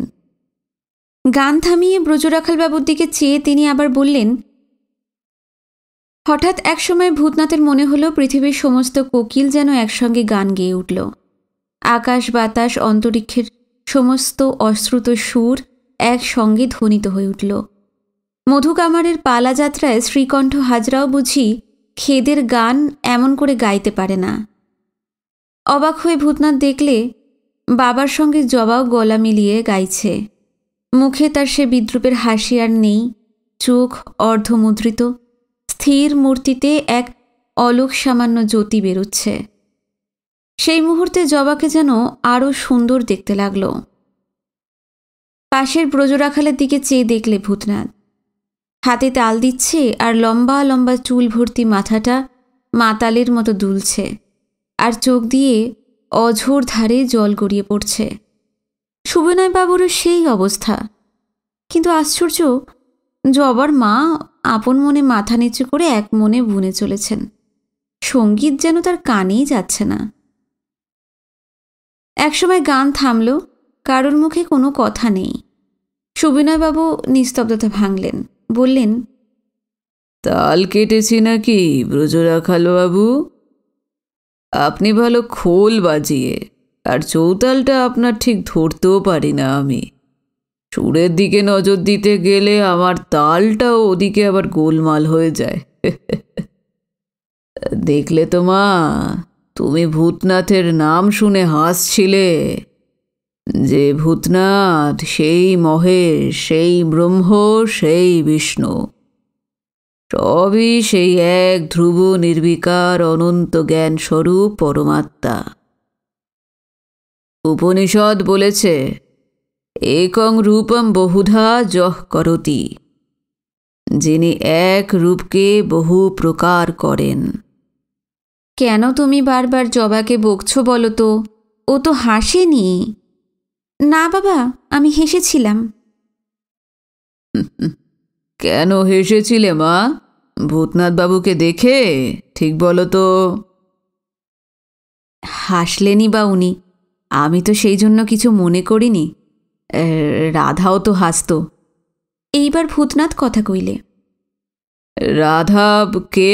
গান থামিয়ে ব্রজরাখালবাবুর দিকে চেয়ে তিনি আবার বললেন হঠাৎ একসময় ভূতনাথের মনে হলো পৃথিবীর সমস্ত কোকিল যেন একসঙ্গে গান গেয়ে উঠল আকাশ বাতাস অন্তরিক্ষের সমস্ত অশ্রুত সুর একসঙ্গে ধ্বনিত হয়ে উঠল মধুকামারের পালাযাত্রায় শ্রীকণ্ঠ হাজরাও বুঝি খেদের গান এমন করে গাইতে পারে না অবাক হয়ে ভূতনাথ দেখলে বাবার সঙ্গে জবাও গলা মিলিয়ে গাইছে মুখে তার সে বিদ্রুপের হাসি আর নেই চোখ অর্ধমুদ্রিত স্থির মূর্তিতে এক অলোক সামান্য জ্যোতি বেরোচ্ছে সেই মুহূর্তে জবাকে যেন আরও সুন্দর দেখতে লাগল পাশের ব্রজরাখালের দিকে চেয়ে দেখলে ভূতনাথ হাতে তাল দিচ্ছে আর লম্বা লম্বা চুল ভর্তি মাথাটা মাতালের মতো দুলছে আর চোখ দিয়ে অঝোর ধারে জল গড়িয়ে পড়ছে সুবিনয়বাবুরও সেই অবস্থা কিন্তু আশ্চর্য জবার মা আপন মনে মাথা নিচু করে এক মনে বুনে চলেছেন সঙ্গীত যেন তার কানেই যাচ্ছে না একসময় গান থামল কারোর মুখে কোনো কথা নেই সুবিনয়বাবু নিস্তব্ধতা ভাঙলেন বললেন তাল কেটেছি নাকি ব্রজরা বাবু আপনি ভালো খোল বাজিয়ে আর চৌতালটা আপনার ঠিক ধরতেও পারি না আমি সুরের দিকে নজর দিতে গেলে আমার তালটাও ওদিকে আবার গোলমাল হয়ে যায় দেখলে তো মা তুমি ভূতনাথের নাম শুনে হাসছিলে যে ভূতনাথ সেই মহেশ সেই ব্রহ্ম সেই বিষ্ণু সবই সেই এক ধ্রুব নির্বিকার অনন্ত জ্ঞান স্বরূপ পরমাত্মা উপনিষদ বলেছে একং রূপম বহুধা যহ করতি যিনি এক রূপকে বহু প্রকার করেন কেন তুমি বারবার জবাকে বকছো বলো তো ও তো হাসেনি না বাবা আমি হেসেছিলাম কেন হেসেছিলে মা ভূতনাথ বাবুকে দেখে ঠিক বলো তো হাসলেনি বা উনি আমি তো সেই জন্য কিছু মনে করিনি রাধাও তো হাসত এইবার ভূতনাথ কথা কইলে রাধা কে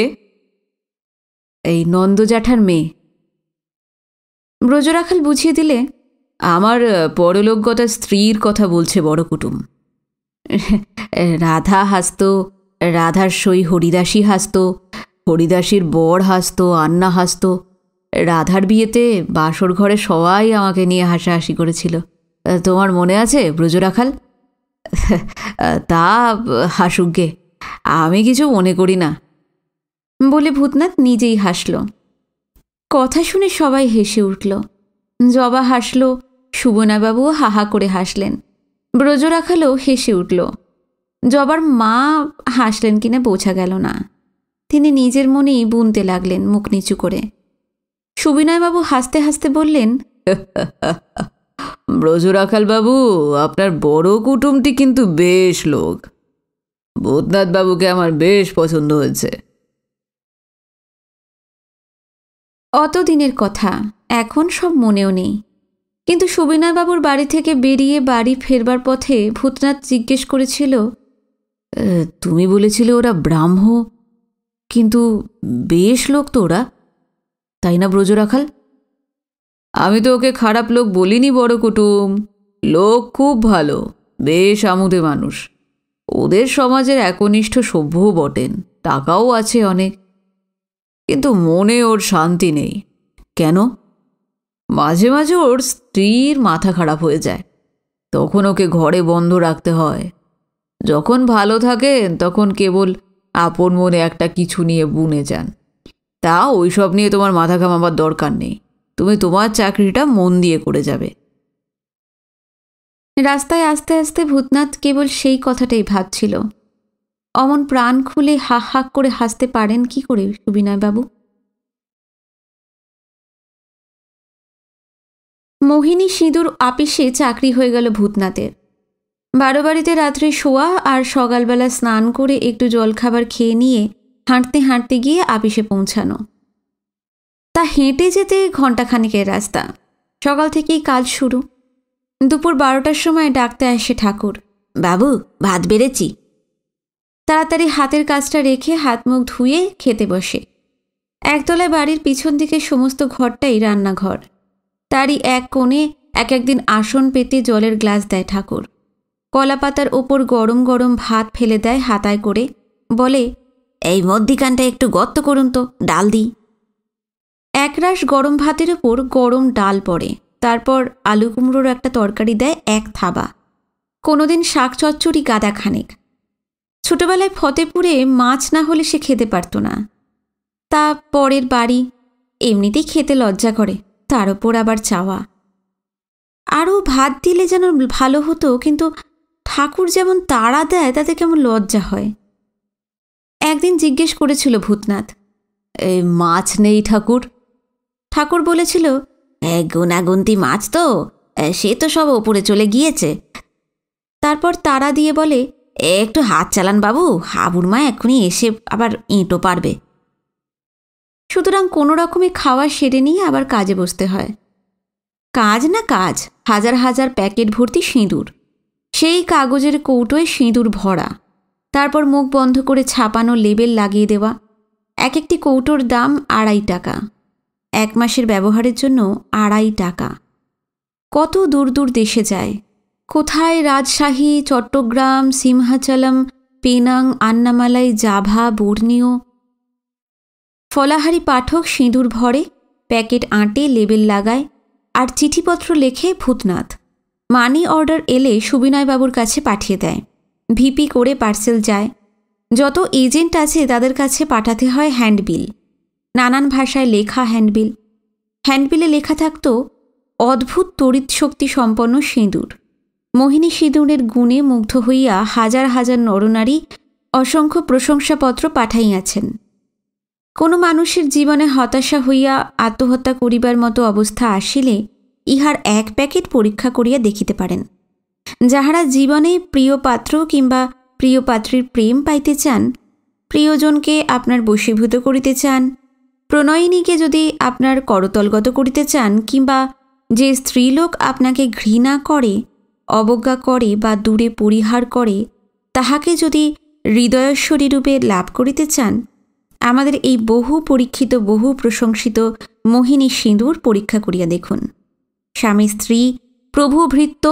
এই নন্দ জ্যাঠার মেয়ে ব্রজরাখাল বুঝিয়ে দিলে আমার পরলোকগতা স্ত্রীর কথা বলছে বড় কুটুম রাধা হাসত রাধার সই হরিদাসী হাসত হরিদাসীর বর হাসত আন্না হাসত রাধার বিয়েতে বাসর ঘরে সবাই আমাকে নিয়ে হাসাহাসি করেছিল তোমার মনে আছে ব্রজ রাখাল তা হাসুগে আমি কিছু মনে করি না বলে ভূতনাথ নিজেই হাসল কথা শুনে সবাই হেসে উঠল জবা হাসলো সুবনাবাবুও হাহা করে হাসলেন ব্রজরাখালও হেসে উঠল জবার মা হাসলেন কিনা বোঝা গেল না তিনি নিজের মনেই বুনতে লাগলেন মুখ নিচু করে সুবিনয়বাবু হাসতে হাসতে বললেন ব্রজরাখালবাবু আপনার বড় কুটুমটি কিন্তু বেশ লোক বাবুকে আমার বেশ পছন্দ হয়েছে অতদিনের কথা এখন সব মনেও নেই কিন্তু সুবিনয়বাবুর বাড়ি থেকে বেরিয়ে বাড়ি ফেরবার পথে ভূতনাথ জিজ্ঞেস করেছিল তুমি বলেছিলে ওরা ব্রাহ্ম কিন্তু বেশ লোক তো ওরা তাই না ব্রজ রাখাল আমি তো ওকে খারাপ লোক বলিনি বড় কুটুম লোক খুব ভালো বেশ আমুদে মানুষ ওদের সমাজের একনিষ্ঠ সভ্যও বটেন টাকাও আছে অনেক কিন্তু মনে ওর শান্তি নেই কেন মাঝে মাঝে ওর স্ত্রীর মাথা খারাপ হয়ে যায় তখন ওকে ঘরে বন্ধ রাখতে হয় যখন ভালো থাকেন তখন কেবল আপন মনে একটা কিছু নিয়ে বুনে যান তা ওইসব নিয়ে তোমার মাথা ঘামাবার দরকার নেই তুমি তোমার চাকরিটা মন দিয়ে করে যাবে রাস্তায় আস্তে আস্তে ভূতনাথ কেবল সেই কথাটাই ভাবছিল অমন প্রাণ খুলে হা হাক করে হাসতে পারেন কি করে সুবিনয়বাবু বাবু মোহিনী সিঁদুর আপিসে চাকরি হয়ে গেল ভূতনাথের বারো বাড়িতে রাত্রে শোয়া আর সকালবেলা স্নান করে একটু জলখাবার খেয়ে নিয়ে হাঁটতে হাঁটতে গিয়ে আপিসে পৌঁছানো তা হেঁটে যেতে ঘণ্টাখানিকের রাস্তা সকাল থেকেই কাজ শুরু দুপুর বারোটার সময় ডাকতে আসে ঠাকুর বাবু ভাত বেড়েছি তাড়াতাড়ি হাতের কাজটা রেখে হাত মুখ ধুয়ে খেতে বসে একতলায় বাড়ির পিছন দিকে সমস্ত ঘরটাই রান্নাঘর তারই এক কোণে এক একদিন আসন পেতে জলের গ্লাস দেয় ঠাকুর কলাপাতার ওপর গরম গরম ভাত ফেলে দেয় হাতায় করে বলে এই মধ্যিকানটা একটু গর্ত করুন তো ডাল দিই একরাশ গরম ভাতের ওপর গরম ডাল পড়ে তারপর আলু কুমড়োর একটা তরকারি দেয় এক থাবা কোনোদিন শাক চচ্চড়ি গাদা খানেক ছোটবেলায় ফতেপুরে মাছ না হলে সে খেতে পারত না তা পরের বাড়ি এমনিতেই খেতে লজ্জা করে তার ওপর আবার চাওয়া আরও ভাত দিলে যেন ভালো হতো কিন্তু ঠাকুর যেমন তাড়া দেয় তাতে কেমন লজ্জা হয় একদিন জিজ্ঞেস করেছিল ভূতনাথ এই মাছ নেই ঠাকুর ঠাকুর বলেছিল গুনাগুন্তি মাছ তো সে তো সব ওপরে চলে গিয়েছে তারপর তারা দিয়ে বলে একটু হাত চালান বাবু হাবুর মা এক্ষুনি এসে আবার ইঁটো পারবে সুতরাং কোনো রকমে খাওয়া সেরে নিয়ে আবার কাজে বসতে হয় কাজ না কাজ হাজার হাজার প্যাকেট ভর্তি সিঁদুর সেই কাগজের কৌটোয় সিঁদুর ভরা তারপর মুখ বন্ধ করে ছাপানো লেবেল লাগিয়ে দেওয়া এক একটি কৌটোর দাম আড়াই টাকা এক মাসের ব্যবহারের জন্য আড়াই টাকা কত দূর দূর দেশে যায় কোথায় Rajshahi Chittagong Simhachalam Penang Annamalai Java Borneo ফলাহারি পাঠক সিঁদুর ভরে প্যাকেট আঁটে লেবেল লাগায় আর চিঠিপত্র লেখে ভূতনাথ মানি অর্ডার এলে সুবিনয়বাবুর কাছে পাঠিয়ে দেয় ভিপি করে পার্সেল যায় যত এজেন্ট আছে তাদের কাছে পাঠাতে হয় হ্যান্ডবিল নানান ভাষায় লেখা হ্যান্ডবিল হ্যান্ডবিলে লেখা থাকত অদ্ভুত তড়িৎ শক্তি সম্পন্ন সিঁদুর মোহিনী সিঁদুরের গুণে মুগ্ধ হইয়া হাজার হাজার নরনারী অসংখ্য প্রশংসাপত্র পাঠাইয়াছেন কোনো মানুষের জীবনে হতাশা হইয়া আত্মহত্যা করিবার মতো অবস্থা আসিলে ইহার এক প্যাকেট পরীক্ষা করিয়া দেখিতে পারেন যাহারা জীবনে প্রিয় পাত্র কিংবা প্রিয় পাত্রীর প্রেম পাইতে চান প্রিয়জনকে আপনার বশীভূত করিতে চান প্রণয়িনীকে যদি আপনার করতলগত করিতে চান কিংবা যে স্ত্রীলোক আপনাকে ঘৃণা করে অবজ্ঞা করে বা দূরে পরিহার করে তাহাকে যদি হৃদয়শ্বরী রূপে লাভ করিতে চান আমাদের এই বহু পরীক্ষিত বহু প্রশংসিত মোহিনী সিঁদুর পরীক্ষা করিয়া দেখুন স্বামী স্ত্রী প্রভুভৃত্ত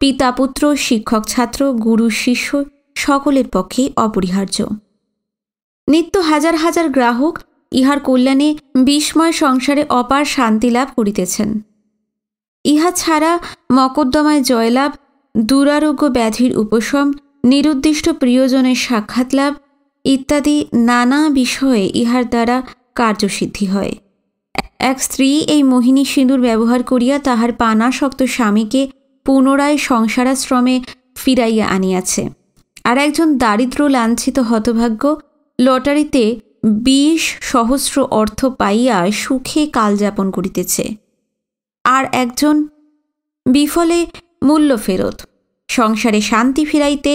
পিতা পুত্র শিক্ষক ছাত্র গুরু শিষ্য সকলের পক্ষে অপরিহার্য নিত্য হাজার হাজার গ্রাহক ইহার কল্যাণে বিস্ময় সংসারে অপার শান্তি লাভ করিতেছেন ইহা ছাড়া মকদ্দমায় জয়লাভ দুরারোগ্য ব্যাধির উপশম নিরুদ্দিষ্ট প্রিয়জনের সাক্ষাৎ লাভ ইত্যাদি নানা বিষয়ে ইহার দ্বারা কার্যসিদ্ধি হয় এক স্ত্রী এই মোহিনী সিঁদুর ব্যবহার করিয়া তাহার পানাসক্ত স্বামীকে পুনরায় সংসারাশ্রমে ফিরাইয়া আনিয়াছে আর একজন দারিদ্র লাঞ্ছিত হতভাগ্য লটারিতে বিশ সহস্র অর্থ পাইয়া সুখে কালযাপন করিতেছে আর একজন বিফলে মূল্য ফেরত সংসারে শান্তি ফিরাইতে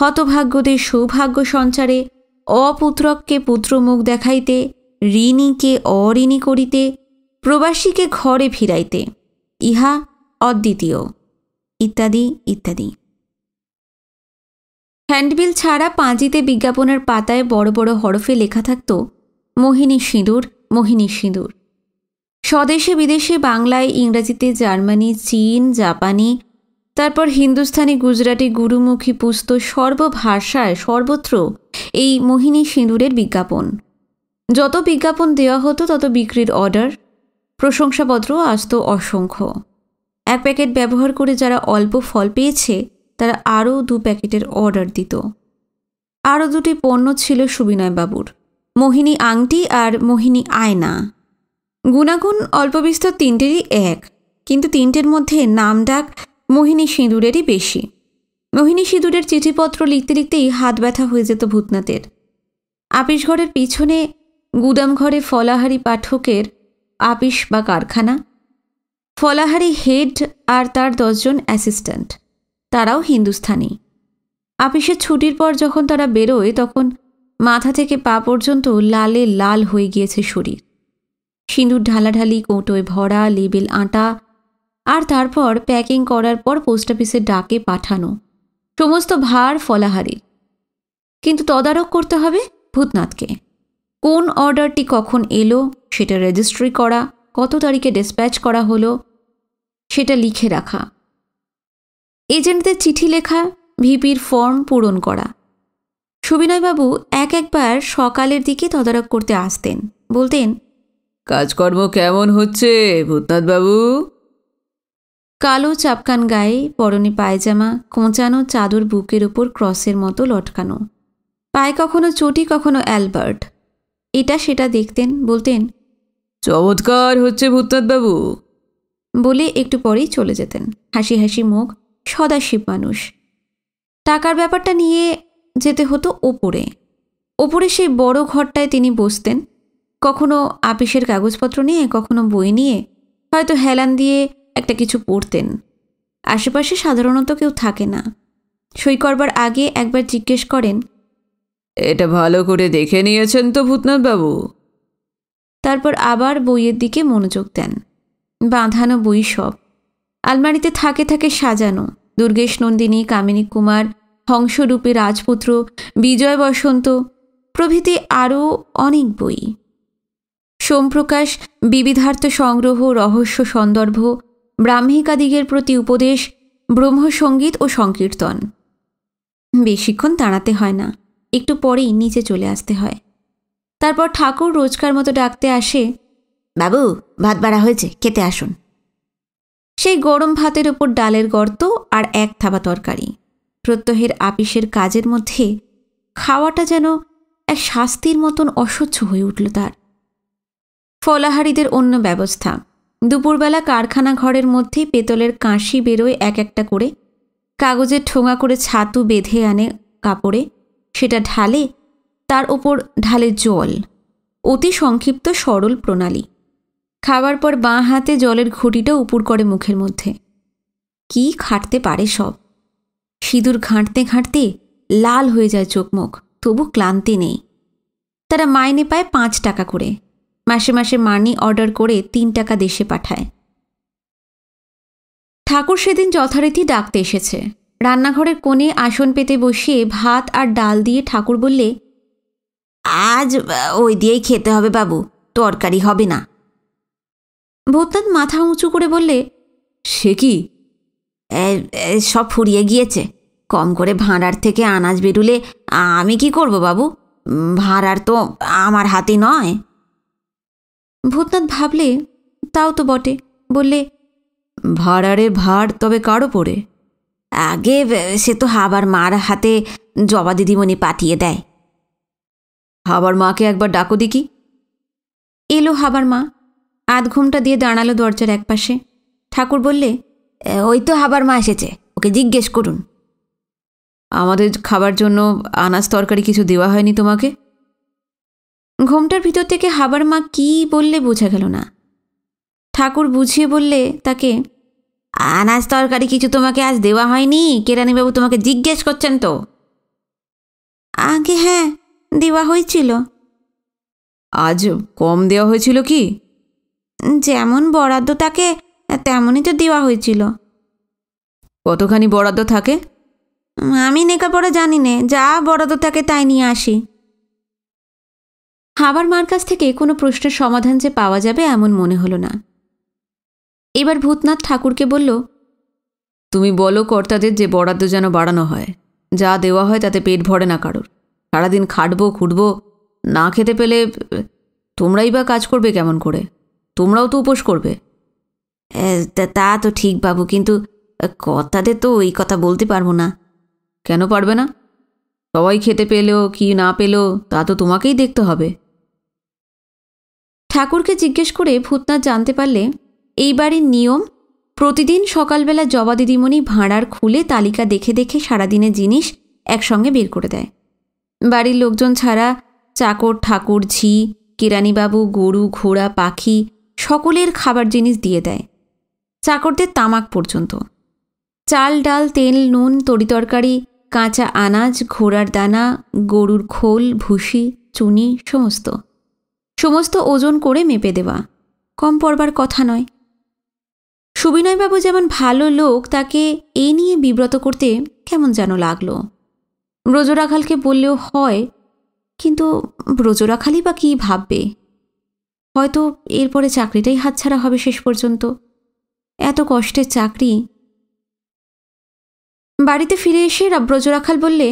হতভাগ্যদের সৌভাগ্য সঞ্চারে অপুত্রককে পুত্রমুখ দেখাইতে ঋণীকে অঋণী করিতে প্রবাসীকে ঘরে ফিরাইতে ইহা অদ্বিতীয় ইত্যাদি ইত্যাদি হ্যান্ডবিল ছাড়া পাঁজিতে বিজ্ঞাপনের পাতায় বড় বড় হরফে লেখা থাকত মোহিনী সিঁদুর মোহিনী সিঁদুর স্বদেশে বিদেশে বাংলায় ইংরাজিতে জার্মানি চীন জাপানি তারপর হিন্দুস্থানি গুজরাটি গুরুমুখী পুস্ত সর্বভাষায় সর্বত্র এই মোহিনী সিঁদুরের বিজ্ঞাপন যত বিজ্ঞাপন দেওয়া হতো তত বিক্রির অর্ডার প্রশংসাপত্র আসত অসংখ্য এক প্যাকেট ব্যবহার করে যারা অল্প ফল পেয়েছে তারা আরও দু প্যাকেটের অর্ডার দিত আরও দুটি পণ্য ছিল সুবিনয়বাবুর মোহিনী আংটি আর মোহিনী আয়না গুণাগুণ অল্পবিস্তর তিনটেরই এক কিন্তু তিনটের মধ্যে নামডাক মোহিনী সিঁদুরেরই বেশি মোহিনী সিঁদুরের চিঠিপত্র লিখতে লিখতেই হাত ব্যথা হয়ে যেত ভূতনাথের আপিসঘরের পিছনে গুদামঘরে ফলাহারি পাঠকের আপিস বা কারখানা ফলাহারি হেড আর তার দশজন অ্যাসিস্ট্যান্ট তারাও হিন্দুস্থানি আপিসের ছুটির পর যখন তারা বেরোয় তখন মাথা থেকে পা পর্যন্ত লালে লাল হয়ে গিয়েছে শরীর সিঁদুর ঢালাঢালি কৌটোয় ভরা লেবেল আটা আর তারপর প্যাকিং করার পর পোস্ট অফিসে ডাকে পাঠানো সমস্ত ভার ফলাহারি কিন্তু তদারক করতে হবে ভূতনাথকে কোন অর্ডারটি কখন এলো সেটা রেজিস্ট্রি করা কত তারিখে ডিসপ্যাচ করা হলো সেটা লিখে রাখা এজেন্টদের চিঠি লেখা ভিপির ফর্ম পূরণ করা সুবিনয়বাবু এক একবার সকালের দিকে তদারক করতে আসতেন বলতেন কাজকর্ম কেমন হচ্ছে ভূতনাথবাবু কালো চাপকান গায়ে পরনে পায়জামা কোঁচানো চাদর বুকের ওপর ক্রসের মতো লটকানো পায়ে কখনো চটি কখনো অ্যালবার্ট এটা সেটা দেখতেন বলতেন চমৎকার হচ্ছে ভূতনাথবাবু বলে একটু পরেই চলে যেতেন হাসি হাসি মুখ সদাশিব মানুষ টাকার ব্যাপারটা নিয়ে যেতে হতো ওপরে ওপরে সেই বড় ঘরটায় তিনি বসতেন কখনো আপিসের কাগজপত্র নিয়ে কখনো বই নিয়ে হয়তো হেলান দিয়ে একটা কিছু পড়তেন আশেপাশে সাধারণত কেউ থাকে না সই করবার আগে একবার জিজ্ঞেস করেন এটা ভালো করে দেখে নিয়েছেন তো ভূতনাথবাবু তারপর আবার বইয়ের দিকে মনোযোগ দেন বাঁধানো বই সব আলমারিতে থাকে থাকে সাজানো দুর্গেশ নন্দিনী কামিনী কুমার হংসরূপে রাজপুত্র বিজয় বসন্ত প্রভৃতি আরও অনেক বই সোমপ্রকাশ বিবিধার্থ সংগ্রহ রহস্য সন্দর্ভ ব্রাহ্মিকাদিগের প্রতি উপদেশ ব্রহ্মসঙ্গীত ও সংকীর্তন বেশিক্ষণ দাঁড়াতে হয় না একটু পরেই নিচে চলে আসতে হয় তারপর ঠাকুর রোজকার মতো ডাকতে আসে বাবু ভাত বাড়া হয়েছে খেতে আসুন সেই গরম ভাতের ওপর ডালের গর্ত আর এক থাবা তরকারি প্রত্যহের আপিসের কাজের মধ্যে খাওয়াটা যেন এক শাস্তির মতন অসহ্য হয়ে উঠল তার ফলাহারীদের অন্য ব্যবস্থা দুপুরবেলা কারখানা ঘরের মধ্যেই পেতলের কাঁসি বেরোয় এক একটা করে কাগজের ঠোঙা করে ছাতু বেঁধে আনে কাপড়ে সেটা ঢালে তার ওপর ঢালে জল অতি সংক্ষিপ্ত সরল প্রণালী খাবার পর বাঁ হাতে জলের ঘুটিটা উপুর করে মুখের মধ্যে কি খাটতে পারে সব সিঁদুর ঘাঁটতে ঘাঁটতে লাল হয়ে যায় চোখমুখ তবু ক্লান্তি নেই তারা মাইনে পায় পাঁচ টাকা করে মাসে মাসে মানি অর্ডার করে তিন টাকা দেশে পাঠায় ঠাকুর সেদিন যথারীতি ডাকতে এসেছে রান্নাঘরের কোণে আসন পেতে বসিয়ে ভাত আর ডাল দিয়ে ঠাকুর বললে আজ ওই দিয়েই খেতে হবে বাবু তরকারি হবে না ভোতান মাথা উঁচু করে বললে সে কি সব ফুরিয়ে গিয়েছে কম করে ভাঁড়ার থেকে আনাজ বেরুলে আমি কি করব বাবু ভাঁড়ার তো আমার হাতে নয় ভূতনাথ ভাবলে তাও তো বটে বললে ভাড়ারে ভার তবে কারো পড়ে আগে সে তো হাবার মার হাতে জবা দিদিমণি পাঠিয়ে দেয় হাবার মাকে একবার ডাকো দেখি এলো হাবার মা আধ ঘুমটা দিয়ে দাঁড়ালো দরজার একপাশে ঠাকুর বললে ওই তো হাবার মা এসেছে ওকে জিজ্ঞেস করুন আমাদের খাবার জন্য আনাজ তরকারি কিছু দেওয়া হয়নি তোমাকে ঘোমটার ভিতর থেকে হাবার মা কি বললে বোঝা গেল না ঠাকুর বুঝিয়ে বললে তাকে আনাজ তরকারি কিছু তোমাকে আজ দেওয়া হয়নি কেরানিবাবু তোমাকে জিজ্ঞেস করছেন তো আগে হ্যাঁ দেওয়া হয়েছিল আজ কম দেওয়া হয়েছিল কি যেমন বরাদ্দ তাকে তেমনই তো দেওয়া হয়েছিল কতখানি বরাদ্দ থাকে আমি নেকা পড়া জানি নে যা বরাদ্দ থাকে তাই নিয়ে আসি হাবার মার কাছ থেকে কোনো প্রশ্নের সমাধান যে পাওয়া যাবে এমন মনে হলো না এবার ভূতনাথ ঠাকুরকে বলল তুমি বলো কর্তাদের যে বরাদ্দ যেন বাড়ানো হয় যা দেওয়া হয় তাতে পেট ভরে না কারোর সারাদিন খাটবো খুঁটবো না খেতে পেলে তোমরাই বা কাজ করবে কেমন করে তোমরাও তো উপোস করবে তা তো ঠিক বাবু কিন্তু কর্তাদের তো ওই কথা বলতে পারবো না কেন পারবে না সবাই খেতে পেলেও কি না পেলেও তা তো তোমাকেই দেখতে হবে ঠাকুরকে জিজ্ঞেস করে ভূতনাথ জানতে পারলে এই বাড়ির নিয়ম প্রতিদিন সকালবেলা জবা দিদিমণি ভাঁড়ার খুলে তালিকা দেখে দেখে সারাদিনের জিনিস একসঙ্গে বের করে দেয় বাড়ির লোকজন ছাড়া চাকর ঠাকুর ঝি কেরানিবাবু গরু ঘোড়া পাখি সকলের খাবার জিনিস দিয়ে দেয় চাকরদের তামাক পর্যন্ত চাল ডাল তেল নুন তরিতরকারি কাঁচা আনাজ ঘোড়ার দানা গরুর খোল ভুসি চুনি সমস্ত সমস্ত ওজন করে মেপে দেওয়া কম পড়বার কথা নয় সুবিনয়বাবু যেমন ভালো লোক তাকে এ নিয়ে বিব্রত করতে কেমন যেন লাগলো ব্রজরাখালকে বললেও হয় কিন্তু ব্রজরাখালই বা কী ভাববে হয়তো এরপরে চাকরিটাই হাতছাড়া হবে শেষ পর্যন্ত এত কষ্টের চাকরি বাড়িতে ফিরে এসে ব্রজরাখাল বললে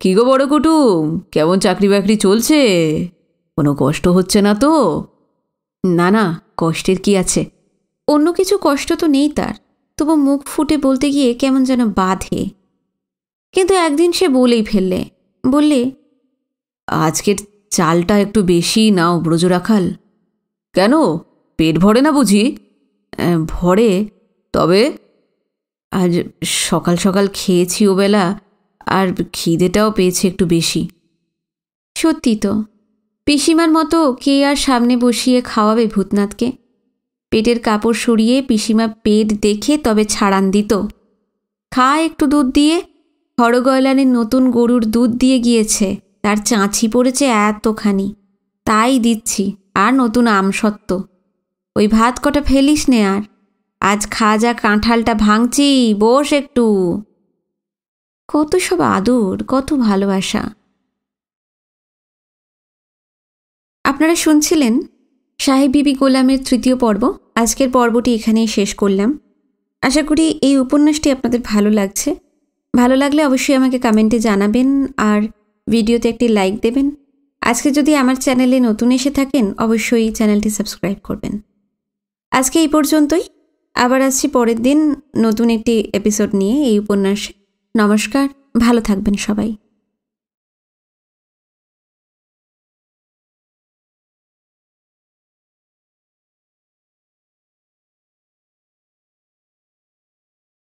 কি গো বড় কুটুম কেমন চাকরি বাকরি চলছে কোনো কষ্ট হচ্ছে না তো না না কষ্টের কি আছে অন্য কিছু কষ্ট তো নেই তার তবু মুখ ফুটে বলতে গিয়ে কেমন যেন বাধে কিন্তু একদিন সে বলেই ফেললে বললে আজকের চালটা একটু বেশি নাও ব্রজ রাখাল কেন পেট ভরে না বুঝি ভরে তবে আজ সকাল সকাল ও বেলা আর খিদেটাও পেয়েছে একটু বেশি সত্যি তো পিসিমার মতো কে আর সামনে বসিয়ে খাওয়াবে ভূতনাথকে পেটের কাপড় সরিয়ে পিসিমা পেট দেখে তবে ছাড়ান দিত খা একটু দুধ দিয়ে হরগয়লানের নতুন গরুর দুধ দিয়ে গিয়েছে তার চাঁচি পড়েছে এতখানি তাই দিচ্ছি আর নতুন আমসত্ত্ব ওই ভাত কটা ফেলিস নে আর আজ খা যা কাঁঠালটা ভাঙছি বস একটু কত সব আদর কত ভালোবাসা আপনারা শুনছিলেন সাহেব বিবি গোলামের তৃতীয় পর্ব আজকের পর্বটি এখানেই শেষ করলাম আশা করি এই উপন্যাসটি আপনাদের ভালো লাগছে ভালো লাগলে অবশ্যই আমাকে কমেন্টে জানাবেন আর ভিডিওতে একটি লাইক দেবেন আজকে যদি আমার চ্যানেলে নতুন এসে থাকেন অবশ্যই চ্যানেলটি সাবস্ক্রাইব করবেন আজকে এই পর্যন্তই আবার আসছি পরের দিন নতুন একটি এপিসোড নিয়ে এই উপন্যাসে নমস্কার ভালো থাকবেন সবাই